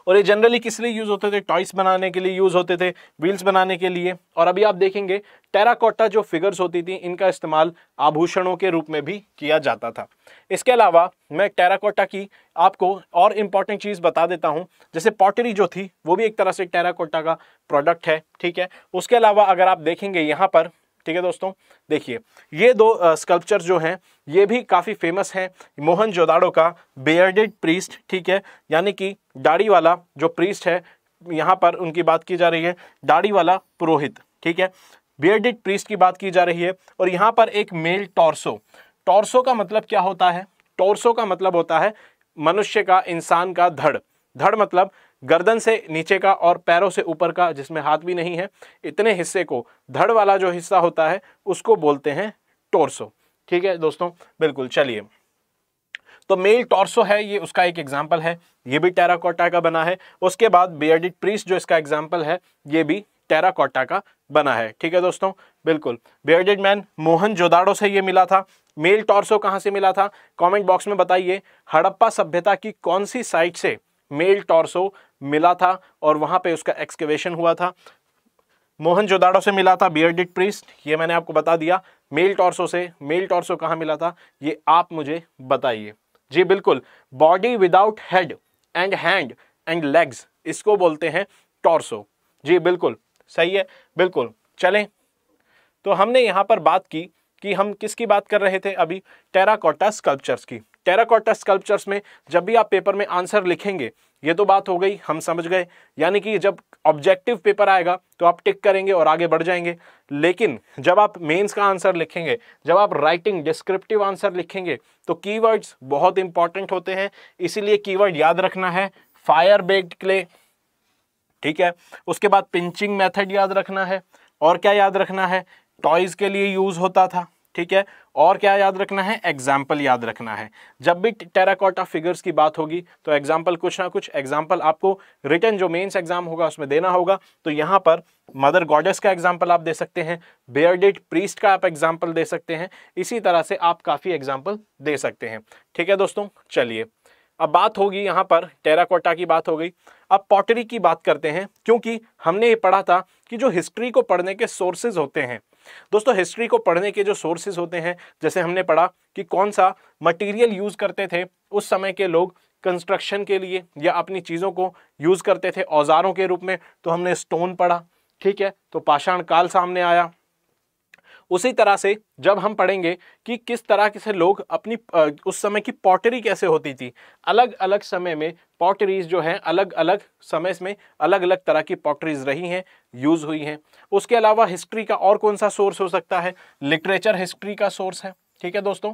और ये जनरली किस लिए यूज़ होते थे टॉयस बनाने के लिए यूज़ होते थे व्हील्स बनाने के लिए और अभी आप देखेंगे टेराकोटा जो फिगर्स होती थी इनका इस्तेमाल आभूषणों के रूप में भी किया जाता था इसके अलावा मैं टेराकोटा की आपको और इम्पॉर्टेंट चीज़ बता देता हूँ जैसे पॉटरी जो थी वो भी एक तरह से टेराकोटा का प्रोडक्ट है ठीक है उसके अलावा अगर आप देखेंगे यहाँ पर ठीक है दोस्तों देखिए ये दो स्कल्पचर जो हैं ये भी काफ़ी फेमस हैं मोहन जोदाड़ो का बियर्डेड प्रीस्ट ठीक है यानी कि दाढ़ी वाला जो प्रीस्ट है यहाँ पर उनकी बात की जा रही है दाढ़ी वाला पुरोहित ठीक है बियर्डेड प्रीस्ट की बात की जा रही है और यहाँ पर एक मेल टॉर्सो टॉर्सो का मतलब क्या होता है टॉर्सो का मतलब होता है मनुष्य का इंसान का धड़ धड़ मतलब गर्दन से नीचे का और पैरों से ऊपर का जिसमें हाथ भी नहीं है इतने हिस्से को धड़ वाला जो हिस्सा होता है उसको बोलते हैं टोर्सो ठीक है दोस्तों बिल्कुल चलिए तो मेल टॉर्सो है ये उसका एक एग्जाम्पल है ये भी टेराकोटा का बना है उसके बाद बियर्डिड प्रीस जो इसका एग्जाम्पल है ये भी टेराकोटा का बना है ठीक है दोस्तों बिल्कुल बियर्डेड मैन मोहन जोदाड़ो से ये मिला था मेल टॉर्सो कहाँ से मिला था कमेंट बॉक्स में बताइए हड़प्पा सभ्यता की कौन सी साइट से मेल टॉर्सो मिला था और वहाँ पे उसका एक्सकेवेशन हुआ था मोहन जोदाड़ो से मिला था बियर्डिड प्रीस्ट ये मैंने आपको बता दिया मेल टॉर्सो से मेल टॉर्सो कहाँ मिला था ये आप मुझे बताइए जी बिल्कुल body without head and hand and legs इसको बोलते हैं टॉर्सो जी बिल्कुल सही है बिल्कुल चलें तो हमने यहाँ पर बात की कि हम किसकी बात कर रहे थे अभी टेराकोटा स्कल्पचर्स की टेराकोटा स्कल्पचर्स में जब भी आप पेपर में आंसर लिखेंगे ये तो बात हो गई हम समझ गए यानी कि जब ऑब्जेक्टिव पेपर आएगा तो आप टिक करेंगे और आगे बढ़ जाएंगे लेकिन जब आप मेंस का आंसर लिखेंगे जब आप राइटिंग डिस्क्रिप्टिव आंसर लिखेंगे तो कीवर्ड्स बहुत इंपॉर्टेंट होते हैं इसीलिए कीवर्ड याद रखना है फायर बेग्ड क्ले ठीक है उसके बाद पिंचिंग मेथड याद रखना है और क्या याद रखना है टॉयज़ के लिए यूज़ होता था ठीक है और क्या याद रखना है एग्जाम्पल याद रखना है जब भी टेराकोटा फिगर्स की बात होगी तो एग्जाम्पल कुछ ना कुछ एग्जाम्पल आपको रिटर्न जो मेन्स एग्जाम होगा उसमें देना होगा तो यहाँ पर मदर गॉडेस का एग्जाम्पल आप दे सकते हैं बेयरडेड प्रीस्ट का आप एग्जाम्पल दे सकते हैं इसी तरह से आप काफ़ी एग्जाम्पल दे सकते हैं ठीक है दोस्तों चलिए अब बात होगी यहाँ पर टेराकोटा की बात हो गई अब पॉटरी की बात करते हैं क्योंकि हमने ये पढ़ा था कि जो हिस्ट्री को पढ़ने के सोर्सेज होते हैं दोस्तों हिस्ट्री को पढ़ने के जो सोर्सेज होते हैं जैसे हमने पढ़ा कि कौन सा मटेरियल यूज़ करते थे उस समय के लोग कंस्ट्रक्शन के लिए या अपनी चीज़ों को यूज़ करते थे औजारों के रूप में तो हमने स्टोन पढ़ा ठीक है तो पाषाण काल सामने आया उसी तरह से जब हम पढ़ेंगे कि किस तरह से लोग अपनी उस समय की पॉटरी कैसे होती थी अलग अलग समय में पॉटरीज जो हैं अलग अलग समय में अलग अलग तरह की पॉटरीज रही हैं यूज़ हुई हैं उसके अलावा हिस्ट्री का और कौन सा सोर्स हो सकता है लिटरेचर हिस्ट्री का सोर्स है ठीक है दोस्तों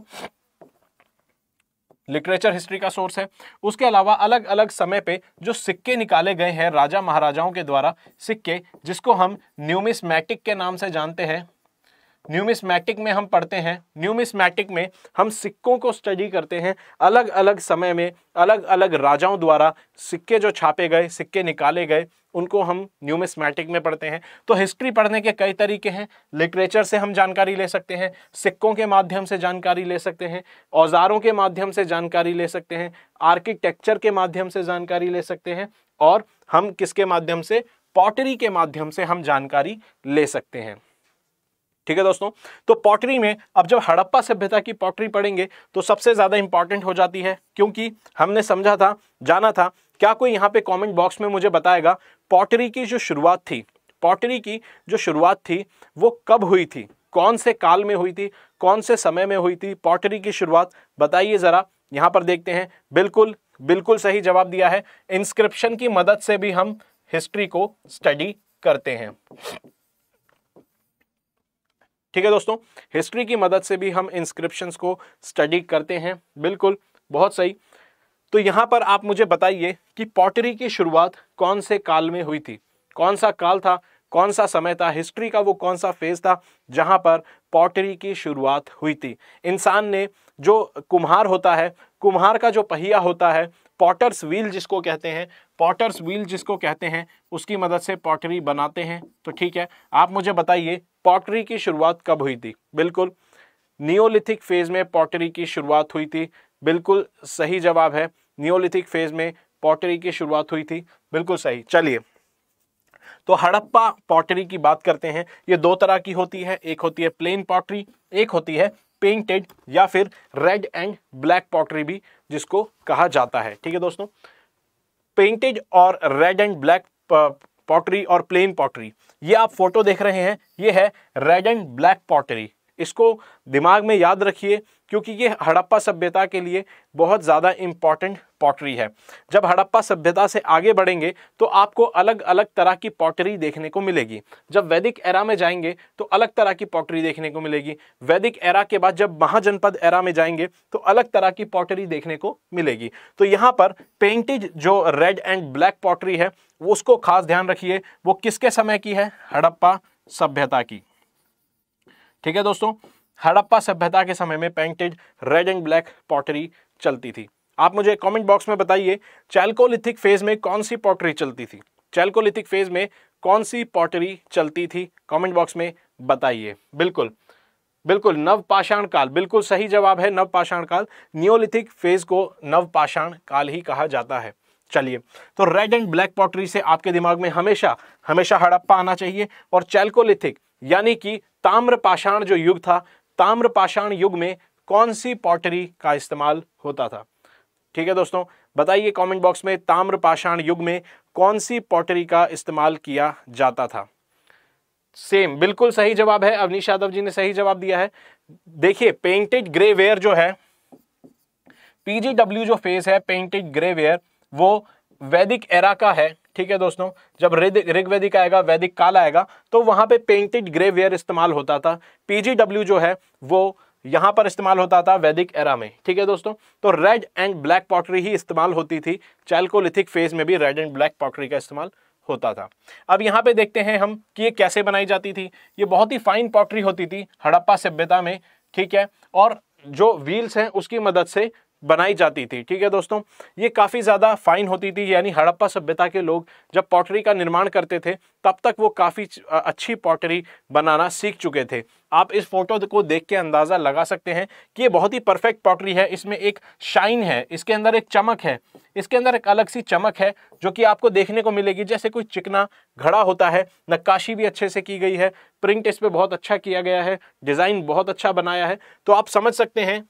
लिटरेचर हिस्ट्री का सोर्स है उसके अलावा अलग अलग समय पे जो सिक्के निकाले गए हैं राजा महाराजाओं के द्वारा सिक्के जिसको हम न्यूमिस्मैटिक के नाम से जानते हैं न्यूमिसमैटिक में हम पढ़ते हैं न्यूमिस्मैटिक में हम सिक्कों को स्टडी करते हैं अलग अलग समय में अलग अलग राजाओं द्वारा सिक्के जो छापे गए सिक्के निकाले गए उनको हम न्यूमिस्मैटिक में पढ़ते हैं तो हिस्ट्री पढ़ने के कई तरीके हैं लिटरेचर से हम जानकारी ले सकते हैं सिक्कों के माध्यम से जानकारी ले सकते हैं औजारों के माध्यम से जानकारी ले सकते हैं आर्किटेक्चर के माध्यम से जानकारी ले सकते हैं और हम किसके माध्यम से पॉटरी के माध्यम से हम जानकारी ले सकते हैं ठीक है दोस्तों तो पॉटरी में अब जब हड़प्पा सभ्यता की पॉटरी पढ़ेंगे तो सबसे ज़्यादा इंपॉर्टेंट हो जाती है क्योंकि हमने समझा था जाना था क्या कोई यहाँ पे कॉमेंट बॉक्स में मुझे बताएगा पॉटरी की जो शुरुआत थी पॉटरी की जो शुरुआत थी वो कब हुई थी कौन से काल में हुई थी कौन से समय में हुई थी पॉटरी की शुरुआत बताइए ज़रा यहाँ पर देखते हैं बिल्कुल बिल्कुल सही जवाब दिया है इंस्क्रिप्शन की मदद से भी हम हिस्ट्री को स्टडी करते हैं ठीक है दोस्तों हिस्ट्री की मदद से भी हम इंस्क्रिप्शंस को स्टडी करते हैं बिल्कुल बहुत सही तो यहाँ पर आप मुझे बताइए कि पॉटरी की शुरुआत कौन से काल में हुई थी कौन सा काल था कौन सा समय था हिस्ट्री का वो कौन सा फेज था जहाँ पर पॉटरी की शुरुआत हुई थी इंसान ने जो कुम्हार होता है कुम्हार का जो पहिया होता है पॉटर्स व्हील जिसको कहते हैं पॉटर्स व्हील जिसको कहते हैं उसकी मदद से पॉटरी बनाते हैं तो ठीक है आप मुझे बताइए पॉटरी की शुरुआत कब हुई थी बिल्कुल नियोलिथिक फेज़ में पॉटरी की शुरुआत हुई थी बिल्कुल सही जवाब है नियोलिथिक फेज़ में पॉटरी की शुरुआत हुई थी बिल्कुल सही चलिए तो हड़प्पा पॉटरी की बात करते हैं ये दो तरह की होती है एक होती है प्लेन पॉटरी एक होती है पेंटेड या फिर रेड एंड ब्लैक पॉटरी भी जिसको कहा जाता है ठीक है दोस्तों पेंटेड और रेड एंड ब्लैक पॉटरी और प्लेन पॉटरी ये आप फोटो देख रहे हैं ये है रेड एंड ब्लैक पॉटरी इसको दिमाग में याद रखिए क्योंकि ये हड़प्पा सभ्यता के लिए बहुत ज़्यादा इम्पॉर्टेंट पॉटरी है जब हड़प्पा सभ्यता से आगे बढ़ेंगे तो आपको अलग अलग तरह की पॉटरी देखने को मिलेगी जब वैदिक एरा में जाएंगे तो अलग तरह की पॉटरी देखने को मिलेगी वैदिक एरा के बाद जब महाजनपद एरा में जाएंगे तो अलग तरह की पॉटरी देखने को मिलेगी तो यहाँ पर पेंटिज जो रेड एंड ब्लैक पॉटरी है उसको खास ध्यान रखिए वो किसके समय की है हड़प्पा सभ्यता की ठीक है दोस्तों हड़प्पा सभ्यता के समय में painted red and black pottery चलती थी आप मुझे कमेंट बॉक्स में बताइए चैल्कोलिथिक फेज में कौन सी पॉटरी चलती थी चैल्कोलिथिक फेज में कौन सी पॉटरी चलती थी कमेंट बॉक्स में बताइए बिल्कुल बिल्कुल नवपाषाण काल बिल्कुल सही जवाब है नवपाषाण काल नियोलिथिक फेज को नवपाषाण काल ही कहा जाता है चलिए तो रेड एंड ब्लैक पॉटरी से आपके दिमाग में हमेशा हमेशा हड़प्पा आना चाहिए और चैल्कोलिथिक यानी कि ताम्रपाषाण जो युग था ताम्रपाषाण युग में कौन सी पॉटरी का इस्तेमाल होता था ठीक है दोस्तों बताइए कमेंट बॉक्स में ताम्रपाषाण युग में कौन सी पॉटरी का इस्तेमाल किया जाता था सेम बिल्कुल सही जवाब है अवनीश यादव जी ने सही जवाब दिया है देखिए पेंटेड ग्रे वेयर जो है पीजीडब्ल्यू जो फेज है पेंटेड ग्रे वेयर वो वैदिक एरा का है ठीक है दोस्तों जब ऋग्वैदिक आएगा वैदिक काल आएगा तो वहां पे पेंटेड ग्रे वेयर इस्तेमाल होता था पीजीडब्ल्यू जो है वो यहां पर इस्तेमाल होता था वैदिक एरा में ठीक है दोस्तों तो रेड एंड ब्लैक पॉटरी ही इस्तेमाल होती थी चैल्कोलिथिक फेज में भी रेड एंड ब्लैक पॉटरी का इस्तेमाल होता था अब यहाँ पे देखते हैं हम कि ये कैसे बनाई जाती थी ये बहुत ही फाइन पॉटरी होती थी हड़प्पा सभ्यता में ठीक है और जो व्हील्स हैं उसकी मदद से बनाई जाती थी ठीक है दोस्तों ये काफ़ी ज़्यादा फाइन होती थी यानी हड़प्पा सभ्यता के लोग जब पॉटरी का निर्माण करते थे तब तक वो काफ़ी अच्छी पॉटरी बनाना सीख चुके थे आप इस फोटो को देख के अंदाज़ा लगा सकते हैं कि ये बहुत ही परफेक्ट पॉटरी है इसमें एक शाइन है इसके अंदर एक चमक है इसके अंदर एक अलग सी चमक है जो कि आपको देखने को मिलेगी जैसे कोई चिकना घड़ा होता है नक्काशी भी अच्छे से की गई है प्रिंट इस पर बहुत अच्छा किया गया है डिज़ाइन बहुत अच्छा बनाया है तो आप समझ सकते हैं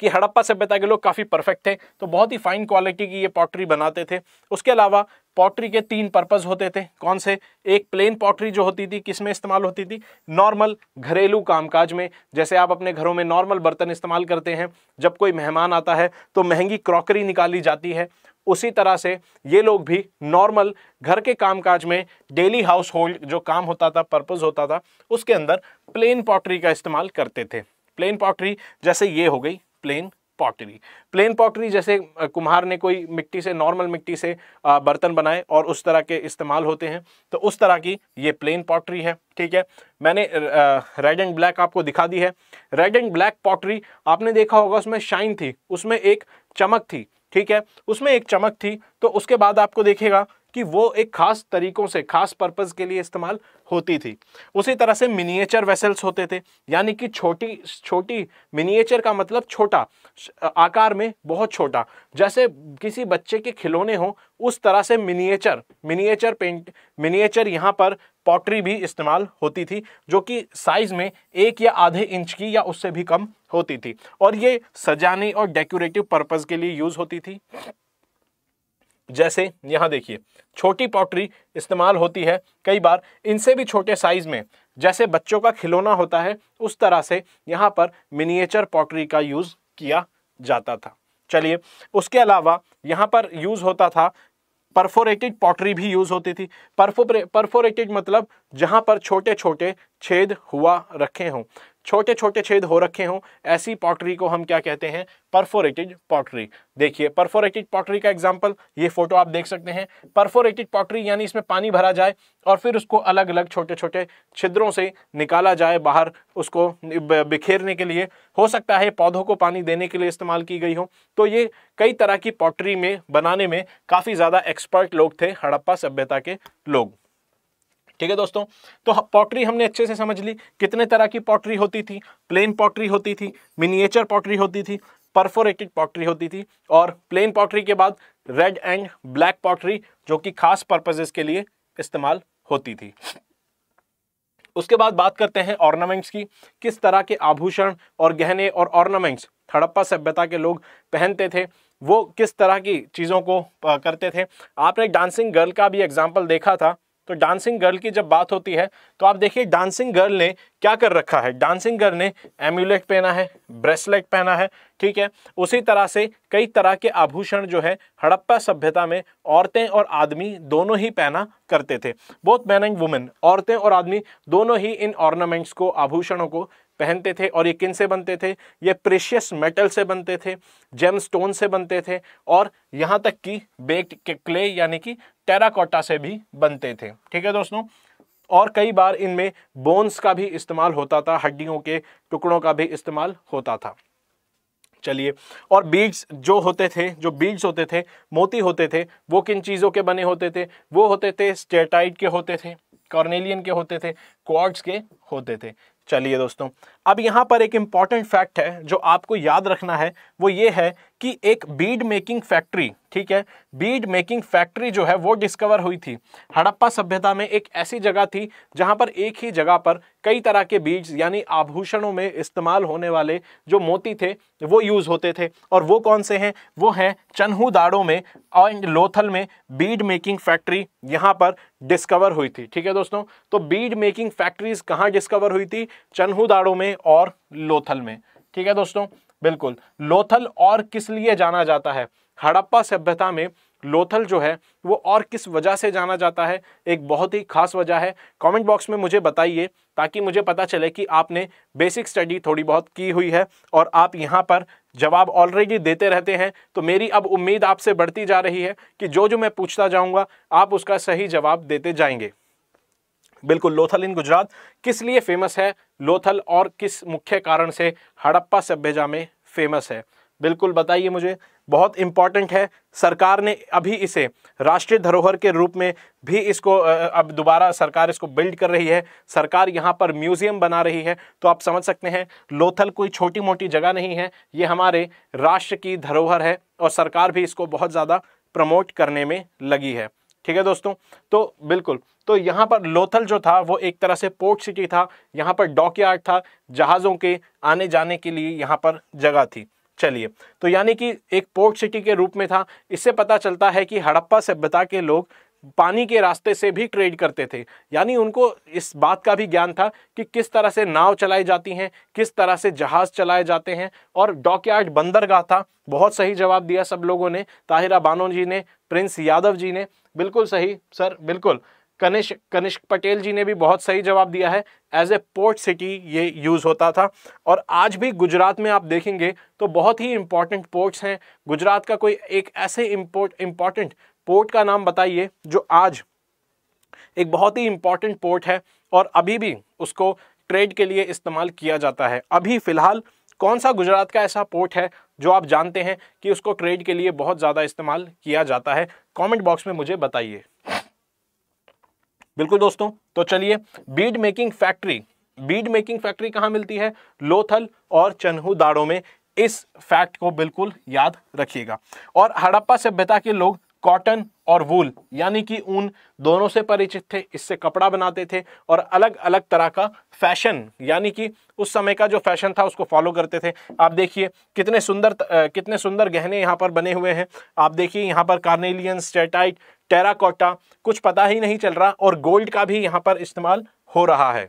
कि हड़प्पा सभ्यता के लोग काफ़ी परफेक्ट थे तो बहुत ही फाइन क्वालिटी की ये पॉटरी बनाते थे उसके अलावा पॉटरी के तीन पर्पज़ होते थे कौन से एक प्लेन पॉटरी जो होती थी किस में इस्तेमाल होती थी नॉर्मल घरेलू कामकाज में जैसे आप अपने घरों में नॉर्मल बर्तन इस्तेमाल करते हैं जब कोई मेहमान आता है तो महंगी क्रॉकरी निकाली जाती है उसी तरह से ये लोग भी नॉर्मल घर के कामकाज में डेली हाउस होल्ड जो काम होता था पर्पज़ होता था उसके अंदर प्लेन पॉटरी का इस्तेमाल करते थे प्लेन पॉटरी जैसे ये हो गई प्लेन पॉटरी प्लेन पॉटरी जैसे कुम्हार ने कोई मिट्टी से नॉर्मल मिट्टी से बर्तन बनाए और उस तरह के इस्तेमाल होते हैं तो उस तरह की ये प्लेन पॉटरी है ठीक है मैंने रेड एंड ब्लैक आपको दिखा दी है रेड एंड ब्लैक पॉटरी आपने देखा होगा उसमें शाइन थी उसमें एक चमक थी ठीक है उसमें एक चमक थी तो उसके बाद आपको देखेगा कि वो एक खास तरीकों से खास पर्पज़ के लिए इस्तेमाल होती थी उसी तरह से मिनिएचर वेसल्स होते थे यानी कि छोटी छोटी मिनिएचर का मतलब छोटा आकार में बहुत छोटा जैसे किसी बच्चे के खिलौने हो उस तरह से मिनिएचर मिनिएचर पेंट मिनिएचर यहाँ पर पॉटरी भी इस्तेमाल होती थी जो कि साइज़ में एक या आधे इंच की या उससे भी कम होती थी और ये सजाने और डेकोरेटिव पर्पज़ के लिए यूज़ होती थी जैसे यहाँ देखिए छोटी पॉटरी इस्तेमाल होती है कई बार इनसे भी छोटे साइज़ में जैसे बच्चों का खिलौना होता है उस तरह से यहाँ पर मिनिएचर पॉटरी का यूज़ किया जाता था चलिए उसके अलावा यहाँ पर यूज़ होता था परफोरेटेड पॉटरी भी यूज़ होती थी परफोरेटेड मतलब जहाँ पर छोटे छोटे छेद हुआ रखे हों छोटे छोटे छेद हो रखे हों ऐसी पॉटरी को हम क्या कहते हैं परफोरेटेड पॉटरी देखिए परफोरेटेड पॉटरी का एग्जाम्पल ये फोटो आप देख सकते हैं परफोरेटेड पॉटरी यानी इसमें पानी भरा जाए और फिर उसको अलग अलग छोटे छोटे छिद्रों से निकाला जाए बाहर उसको बिखेरने के लिए हो सकता है पौधों को पानी देने के लिए इस्तेमाल की गई हो तो ये कई तरह की पॉटरी में बनाने में काफ़ी ज़्यादा एक्सपर्ट लोग थे हड़प्पा सभ्यता के लोग ठीक है दोस्तों तो पॉटरी हमने अच्छे से समझ ली कितने तरह की पॉटरी होती थी प्लेन पॉटरी होती थी मिनिएचर पॉटरी होती थी परफोरेटेड पॉटरी होती थी और प्लेन पॉटरी के बाद रेड एंड ब्लैक पॉटरी जो कि खास पर्पजेस के लिए इस्तेमाल होती थी उसके बाद बात करते हैं ऑर्नामेंट्स की किस तरह के आभूषण और गहने और ऑर्नामेंट्स हड़प्पा सभ्यता के लोग पहनते थे वो किस तरह की चीज़ों को करते थे आपने डांसिंग गर्ल का भी एग्जाम्पल देखा था तो डांसिंग गर्ल की जब बात होती है तो आप देखिए डांसिंग गर्ल ने क्या कर रखा है डांसिंग गर्ल ने एम्यूलेट पहना है ब्रेसलेट पहना है ठीक है उसी तरह से कई तरह के आभूषण जो है हड़प्पा सभ्यता में औरतें और आदमी दोनों ही पहना करते थे बोथ मैन एंड वुमेन औरतें और आदमी दोनों ही इन ऑर्नामेंट्स को आभूषणों को पहनते थे और ये किन से बनते थे ये प्रेशियस मेटल से बनते थे जेम स्टोन से बनते थे और यहाँ तक कि बेक्ड क्ले यानी कि टेराकोटा से भी बनते थे ठीक है दोस्तों और कई बार इनमें बोन्स का भी इस्तेमाल होता था हड्डियों के टुकड़ों का भी इस्तेमाल होता था चलिए और बीड्स जो होते थे जो बीड्स होते थे मोती होते थे वो किन चीज़ों के बने होते थे वो होते थे स्टेटाइट के होते थे कॉर्नेलियन के होते थे क्वार्ट्स के होते थे चलिए दोस्तों अब यहाँ पर एक इम्पॉर्टेंट फैक्ट है जो आपको याद रखना है वो ये है कि एक बीड मेकिंग फैक्ट्री ठीक है बीड मेकिंग फैक्ट्री जो है वो डिस्कवर हुई थी हड़प्पा सभ्यता में एक ऐसी जगह थी जहां पर एक ही जगह पर कई तरह के बीज यानी आभूषणों में इस्तेमाल होने वाले जो मोती थे वो यूज़ होते थे और वो कौन से हैं वो हैं चन्हू दाड़ों में एंड लोथल में बीड मेकिंग फैक्ट्री यहाँ पर डिस्कवर हुई थी ठीक है दोस्तों तो बीड मेकिंग फैक्ट्रीज कहाँ डिस्कवर हुई थी चन्हू दाड़ों में और लोथल में ठीक है दोस्तों बिल्कुल लोथल और किस लिए जाना जाता है हड़प्पा सभ्यता में लोथल जो है वो और किस वजह से जाना जाता है एक बहुत ही खास वजह है कमेंट बॉक्स में मुझे बताइए ताकि मुझे पता चले कि आपने बेसिक स्टडी थोड़ी बहुत की हुई है और आप यहाँ पर जवाब ऑलरेडी देते रहते हैं तो मेरी अब उम्मीद आपसे बढ़ती जा रही है कि जो जो मैं पूछता जाऊँगा आप उसका सही जवाब देते जाएंगे बिल्कुल लोथल इन गुजरात किस लिए फेमस है लोथल और किस मुख्य कारण से हड़प्पा सभ्यजा में फेमस है बिल्कुल बताइए मुझे बहुत इम्पॉर्टेंट है सरकार ने अभी इसे राष्ट्रीय धरोहर के रूप में भी इसको अब दोबारा सरकार इसको बिल्ड कर रही है सरकार यहाँ पर म्यूज़ियम बना रही है तो आप समझ सकते हैं लोथल कोई छोटी मोटी जगह नहीं है ये हमारे राष्ट्र की धरोहर है और सरकार भी इसको बहुत ज़्यादा प्रमोट करने में लगी है ठीक है दोस्तों तो बिल्कुल तो यहाँ पर लोथल जो था वो एक तरह से पोर्ट सिटी था यहाँ पर डॉक यार्ड था जहाज़ों के आने जाने के लिए यहाँ पर जगह थी चलिए तो यानी कि एक पोर्ट सिटी के रूप में था इससे पता चलता है कि हड़प्पा सभ्यता के लोग पानी के रास्ते से भी ट्रेड करते थे यानी उनको इस बात का भी ज्ञान था कि किस तरह से नाव चलाई जाती हैं किस तरह से जहाज़ चलाए जाते हैं और डॉकयार्ड बंदरगाह था बहुत सही जवाब दिया सब लोगों ने ताहिरा बानो जी ने प्रिंस यादव जी ने बिल्कुल सही सर बिल्कुल कनिष्क कनिष्क पटेल जी ने भी बहुत सही जवाब दिया है एज ए पोर्ट सिटी ये यूज़ होता था और आज भी गुजरात में आप देखेंगे तो बहुत ही इंपॉर्टेंट पोर्ट्स हैं गुजरात का कोई एक ऐसे इम्पोर्ट इम्पॉर्टेंट पोर्ट का नाम बताइए जो आज एक बहुत ही इंपॉर्टेंट पोर्ट है और अभी भी उसको ट्रेड के लिए इस्तेमाल किया जाता है अभी फ़िलहाल कौन सा गुजरात का ऐसा पोर्ट है जो आप जानते हैं कि उसको ट्रेड के लिए बहुत ज़्यादा इस्तेमाल किया जाता है कमेंट बॉक्स में मुझे बताइए बिल्कुल दोस्तों तो चलिए bead making factory bead making factory कहाँ मिलती है लोथल और चन्हू दाड़ों में इस फैक्ट को बिल्कुल याद रखिएगा और हड़प्पा सभ्यता के लोग कॉटन और वूल यानी कि ऊन दोनों से परिचित थे इससे कपड़ा बनाते थे और अलग अलग तरह का फैशन यानी कि उस समय का जो फैशन था उसको फॉलो करते थे आप देखिए कितने सुंदर कितने सुंदर गहने यहाँ पर बने हुए हैं आप देखिए यहाँ पर कार्नेलियन स्टेटाइट टेराकोटा कुछ पता ही नहीं चल रहा और गोल्ड का भी यहाँ पर इस्तेमाल हो रहा है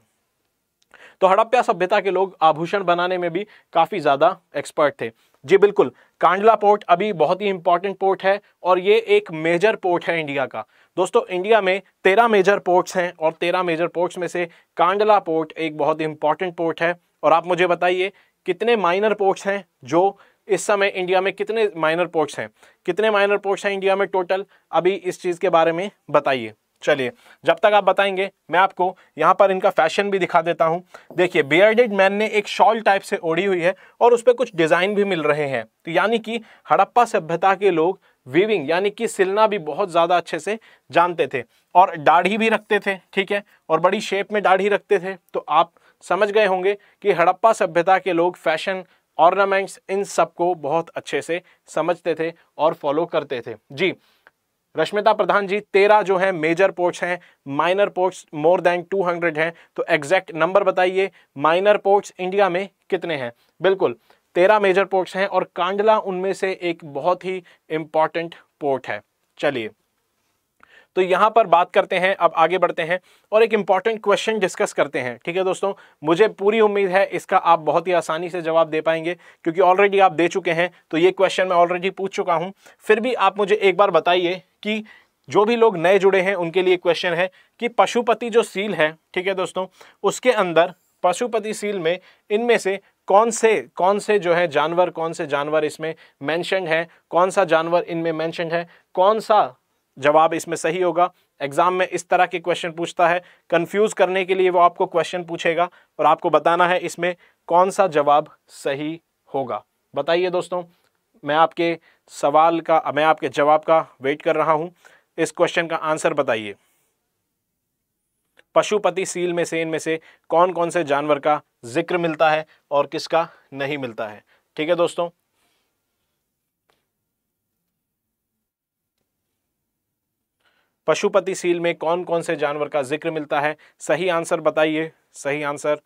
तो हड़प्पा सभ्यता के लोग आभूषण बनाने में भी काफ़ी ज़्यादा एक्सपर्ट थे जी बिल्कुल कांडला पोर्ट अभी बहुत ही इंपॉर्टेंट पोर्ट है और ये एक मेजर पोर्ट है इंडिया का दोस्तों इंडिया में तेरह मेजर पोर्ट्स हैं और तेरह मेजर पोर्ट्स में से कांडला पोर्ट एक बहुत इंपॉर्टेंट पोर्ट है और आप मुझे बताइए कितने माइनर पोर्ट्स हैं जो इस समय इंडिया में कितने माइनर पोर्ट्स हैं कितने माइनर पोर्ट्स हैं इंडिया में टोटल अभी इस चीज़ के बारे में बताइए चलिए जब तक आप बताएंगे मैं आपको यहाँ पर इनका फैशन भी दिखा देता हूँ देखिए बियर्डेड मैन ने एक शॉल टाइप से ओढ़ी हुई है और उस पर कुछ डिज़ाइन भी मिल रहे हैं तो यानी कि हड़प्पा सभ्यता के लोग वीविंग यानी कि सिलना भी बहुत ज़्यादा अच्छे से जानते थे और दाढ़ी भी रखते थे ठीक है और बड़ी शेप में दाढ़ी रखते थे तो आप समझ गए होंगे कि हड़प्पा सभ्यता के लोग फैशन ऑर्नामेंट्स इन सबको बहुत अच्छे से समझते थे और फॉलो करते थे जी रश्मिता प्रधान जी तेरह जो है मेजर पोर्ट्स हैं माइनर पोर्ट्स मोर देन 200 हैं तो एग्जैक्ट नंबर बताइए माइनर पोर्ट्स इंडिया में कितने हैं बिल्कुल तेरह मेजर पोर्ट्स हैं और कांडला उनमें से एक बहुत ही इंपॉर्टेंट पोर्ट है चलिए तो यहाँ पर बात करते हैं अब आगे बढ़ते हैं और एक इम्पॉर्टेंट क्वेश्चन डिस्कस करते हैं ठीक है दोस्तों मुझे पूरी उम्मीद है इसका आप बहुत ही आसानी से जवाब दे पाएंगे क्योंकि ऑलरेडी आप दे चुके हैं तो ये क्वेश्चन मैं ऑलरेडी पूछ चुका हूँ फिर भी आप मुझे एक बार बताइए कि जो भी लोग नए जुड़े हैं उनके लिए क्वेश्चन है कि पशुपति जो सील है ठीक है दोस्तों उसके अंदर पशुपति सील में इनमें से कौन से कौन से जो है जानवर कौन से जानवर इसमें मैंशनड है कौन सा जानवर इनमें मैंशनड है कौन सा जवाब इसमें सही होगा एग्जाम में इस तरह के क्वेश्चन पूछता है कंफ्यूज करने के लिए वो आपको क्वेश्चन पूछेगा और आपको बताना है इसमें कौन सा जवाब सही होगा बताइए दोस्तों मैं आपके सवाल का मैं आपके जवाब का वेट कर रहा हूं इस क्वेश्चन का आंसर बताइए पशुपति सील में से इनमें से कौन कौन से जानवर का जिक्र मिलता है और किसका नहीं मिलता है ठीक है दोस्तों पशुपति सील में कौन कौन से जानवर का जिक्र मिलता है सही आंसर बताइए सही आंसर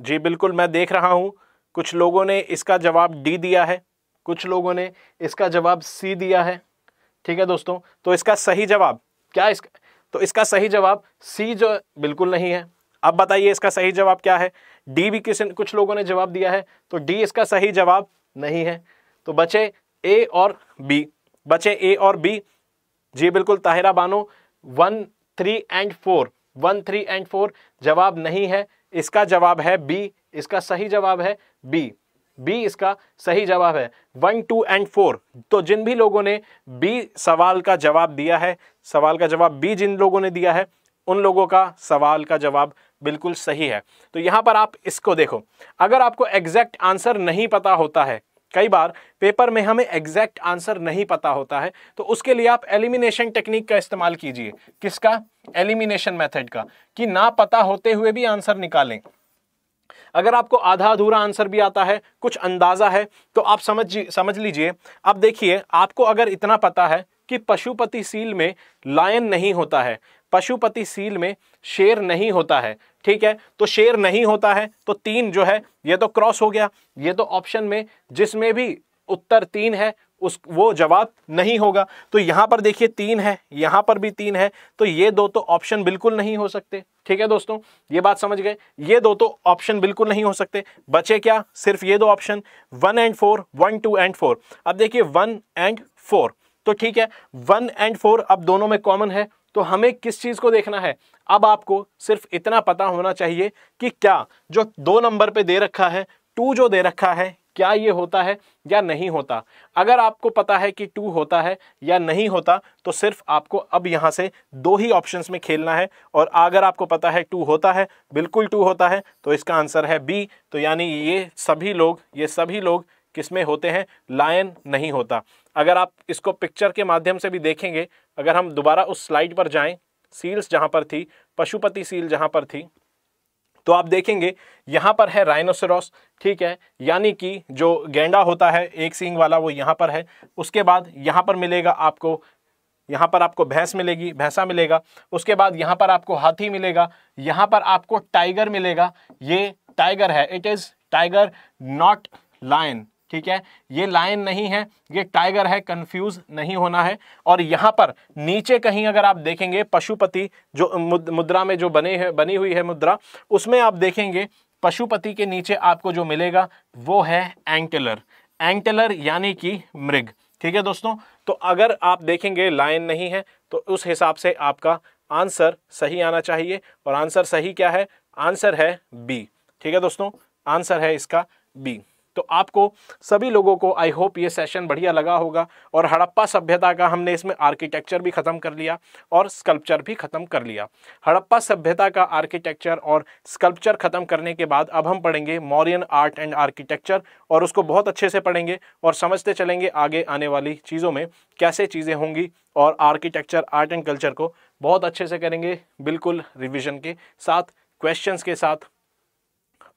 जी बिल्कुल मैं देख रहा हूँ कुछ लोगों ने इसका जवाब डी दिया है कुछ लोगों ने इसका जवाब सी दिया है ठीक है दोस्तों तो इसका सही जवाब क्या इसका तो इसका सही जवाब सी जो बिल्कुल नहीं है अब बताइए इसका सही जवाब क्या है डी भी किसी कुछ लोगों ने जवाब दिया है तो डी इसका सही जवाब नहीं है तो बचे ए और बी बचे ए और बी जी बिल्कुल Tahira Bano one three and four one three and four जवाब नहीं है इसका जवाब है बी इसका सही जवाब है बी बी इसका सही जवाब है वन टू एंड फोर तो जिन भी लोगों ने बी सवाल का जवाब दिया है सवाल का जवाब बी जिन लोगों ने दिया है उन लोगों का सवाल का जवाब बिल्कुल सही है तो यहाँ पर आप इसको देखो अगर आपको एग्जैक्ट आंसर नहीं पता होता है कई बार पेपर में हमें एग्जैक्ट आंसर नहीं पता होता है तो उसके लिए आप एलिमिनेशन टेक्निक का इस्तेमाल कीजिए किसका एलिमिनेशन मेथड का कि ना पता होते हुए भी आंसर निकालें अगर आपको आधा अधूरा आंसर भी आता है कुछ अंदाज़ा है तो आप समझ समझ लीजिए अब देखिए आपको अगर इतना पता है कि पशुपति सील में लायन नहीं होता है पशुपति सील में शेर नहीं होता है ठीक है तो शेर नहीं होता है तो तीन जो है ये तो क्रॉस हो गया ये तो ऑप्शन में जिसमें भी उत्तर तीन है उस वो जवाब नहीं होगा तो यहाँ पर देखिए तीन है यहाँ पर भी तीन है तो ये दो तो ऑप्शन बिल्कुल नहीं हो सकते ठीक है दोस्तों ये बात समझ गए ये दो तो ऑप्शन बिल्कुल नहीं हो सकते बचे क्या सिर्फ ये दो option one and four one two and four अब देखिए वन एंड फोर तो ठीक है वन एंड फोर अब दोनों में कॉमन है तो हमें किस चीज़ को देखना है अब आपको सिर्फ इतना पता होना चाहिए कि क्या जो दो नंबर पे दे रखा है टू जो दे रखा है क्या ये होता है या नहीं होता अगर आपको पता है कि टू होता है या नहीं होता तो सिर्फ आपको अब यहाँ से दो ही ऑप्शंस में खेलना है और अगर आपको पता है टू होता है बिल्कुल टू होता है तो इसका आंसर है बी तो यानी ये सभी लोग ये सभी लोग किस में होते हैं लायन नहीं होता अगर आप इसको पिक्चर के माध्यम से भी देखेंगे अगर हम दोबारा उस स्लाइड पर जाएं सील्स जहाँ पर थी पशुपति सील जहाँ पर थी तो आप देखेंगे यहाँ पर है राइनोसरॉस ठीक है यानी कि जो गेंडा होता है एक सींग वाला वो यहाँ पर है उसके बाद यहाँ पर मिलेगा आपको यहाँ पर आपको भैंस मिलेगी भैंसा मिलेगा उसके बाद यहाँ पर आपको हाथी मिलेगा यहाँ पर आपको टाइगर मिलेगा ये टाइगर है it is tiger not lion ठीक है ये लाइन नहीं है ये टाइगर है कंफ्यूज नहीं होना है और यहाँ पर नीचे कहीं अगर आप देखेंगे पशुपति जो मुद्रा में जो बने है बनी हुई है मुद्रा उसमें आप देखेंगे पशुपति के नीचे आपको जो मिलेगा वो है एंटेलर एंटेलर यानी कि मृग ठीक है दोस्तों तो अगर आप देखेंगे लाइन नहीं है तो उस हिसाब से आपका आंसर सही आना चाहिए और आंसर सही क्या है आंसर है बी ठीक है दोस्तों आंसर है इसका बी तो आपको सभी लोगों को आई होप ये सेशन बढ़िया लगा होगा और हड़प्पा सभ्यता का हमने इसमें आर्किटेक्चर भी ख़त्म कर लिया और स्कल्पचर भी ख़त्म कर लिया हड़प्पा सभ्यता का आर्किटेक्चर और स्कल्पचर ख़त्म करने के बाद अब हम पढ़ेंगे मॉरियन आर्ट एंड आर्किटेक्चर और उसको बहुत अच्छे से पढ़ेंगे और समझते चलेंगे आगे आने वाली चीज़ों में कैसे चीज़ें होंगी और आर्किटेक्चर आर्ट एंड कल्चर को बहुत अच्छे से करेंगे बिल्कुल रिविजन के साथ क्वेश्चंस के साथ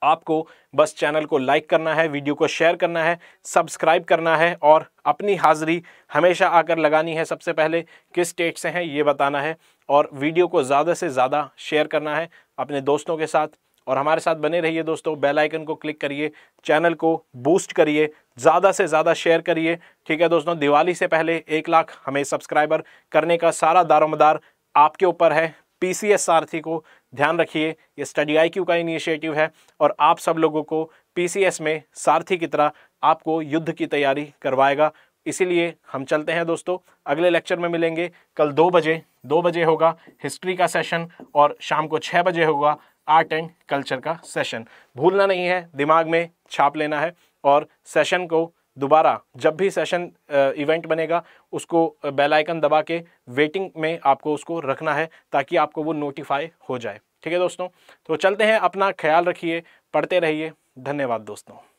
आपको बस चैनल को लाइक करना है वीडियो को शेयर करना है सब्सक्राइब करना है और अपनी हाज़िरी हमेशा आकर लगानी है सबसे पहले किस स्टेट से हैं ये बताना है और वीडियो को ज़्यादा से ज़्यादा शेयर करना है अपने दोस्तों के साथ और हमारे साथ बने रहिए दोस्तों बेल आइकन को क्लिक करिए चैनल को बूस्ट करिए ज़्यादा से ज़्यादा शेयर करिए ठीक है दोस्तों दिवाली से पहले एक लाख हमें सब्सक्राइबर करने का सारा दारोमदार आपके ऊपर है पी सारथी को ध्यान रखिए ये स्टडी आई का इनिशिएटिव है और आप सब लोगों को पीसीएस में सारथी की तरह आपको युद्ध की तैयारी करवाएगा इसीलिए हम चलते हैं दोस्तों अगले लेक्चर में मिलेंगे कल दो बजे दो बजे होगा हिस्ट्री का सेशन और शाम को छः बजे होगा आर्ट एंड कल्चर का सेशन भूलना नहीं है दिमाग में छाप लेना है और सेशन को दोबारा जब भी सेशन इवेंट uh, बनेगा उसको बेल uh, आइकन दबा के वेटिंग में आपको उसको रखना है ताकि आपको वो नोटिफाई हो जाए ठीक है दोस्तों तो चलते हैं अपना ख्याल रखिए पढ़ते रहिए धन्यवाद दोस्तों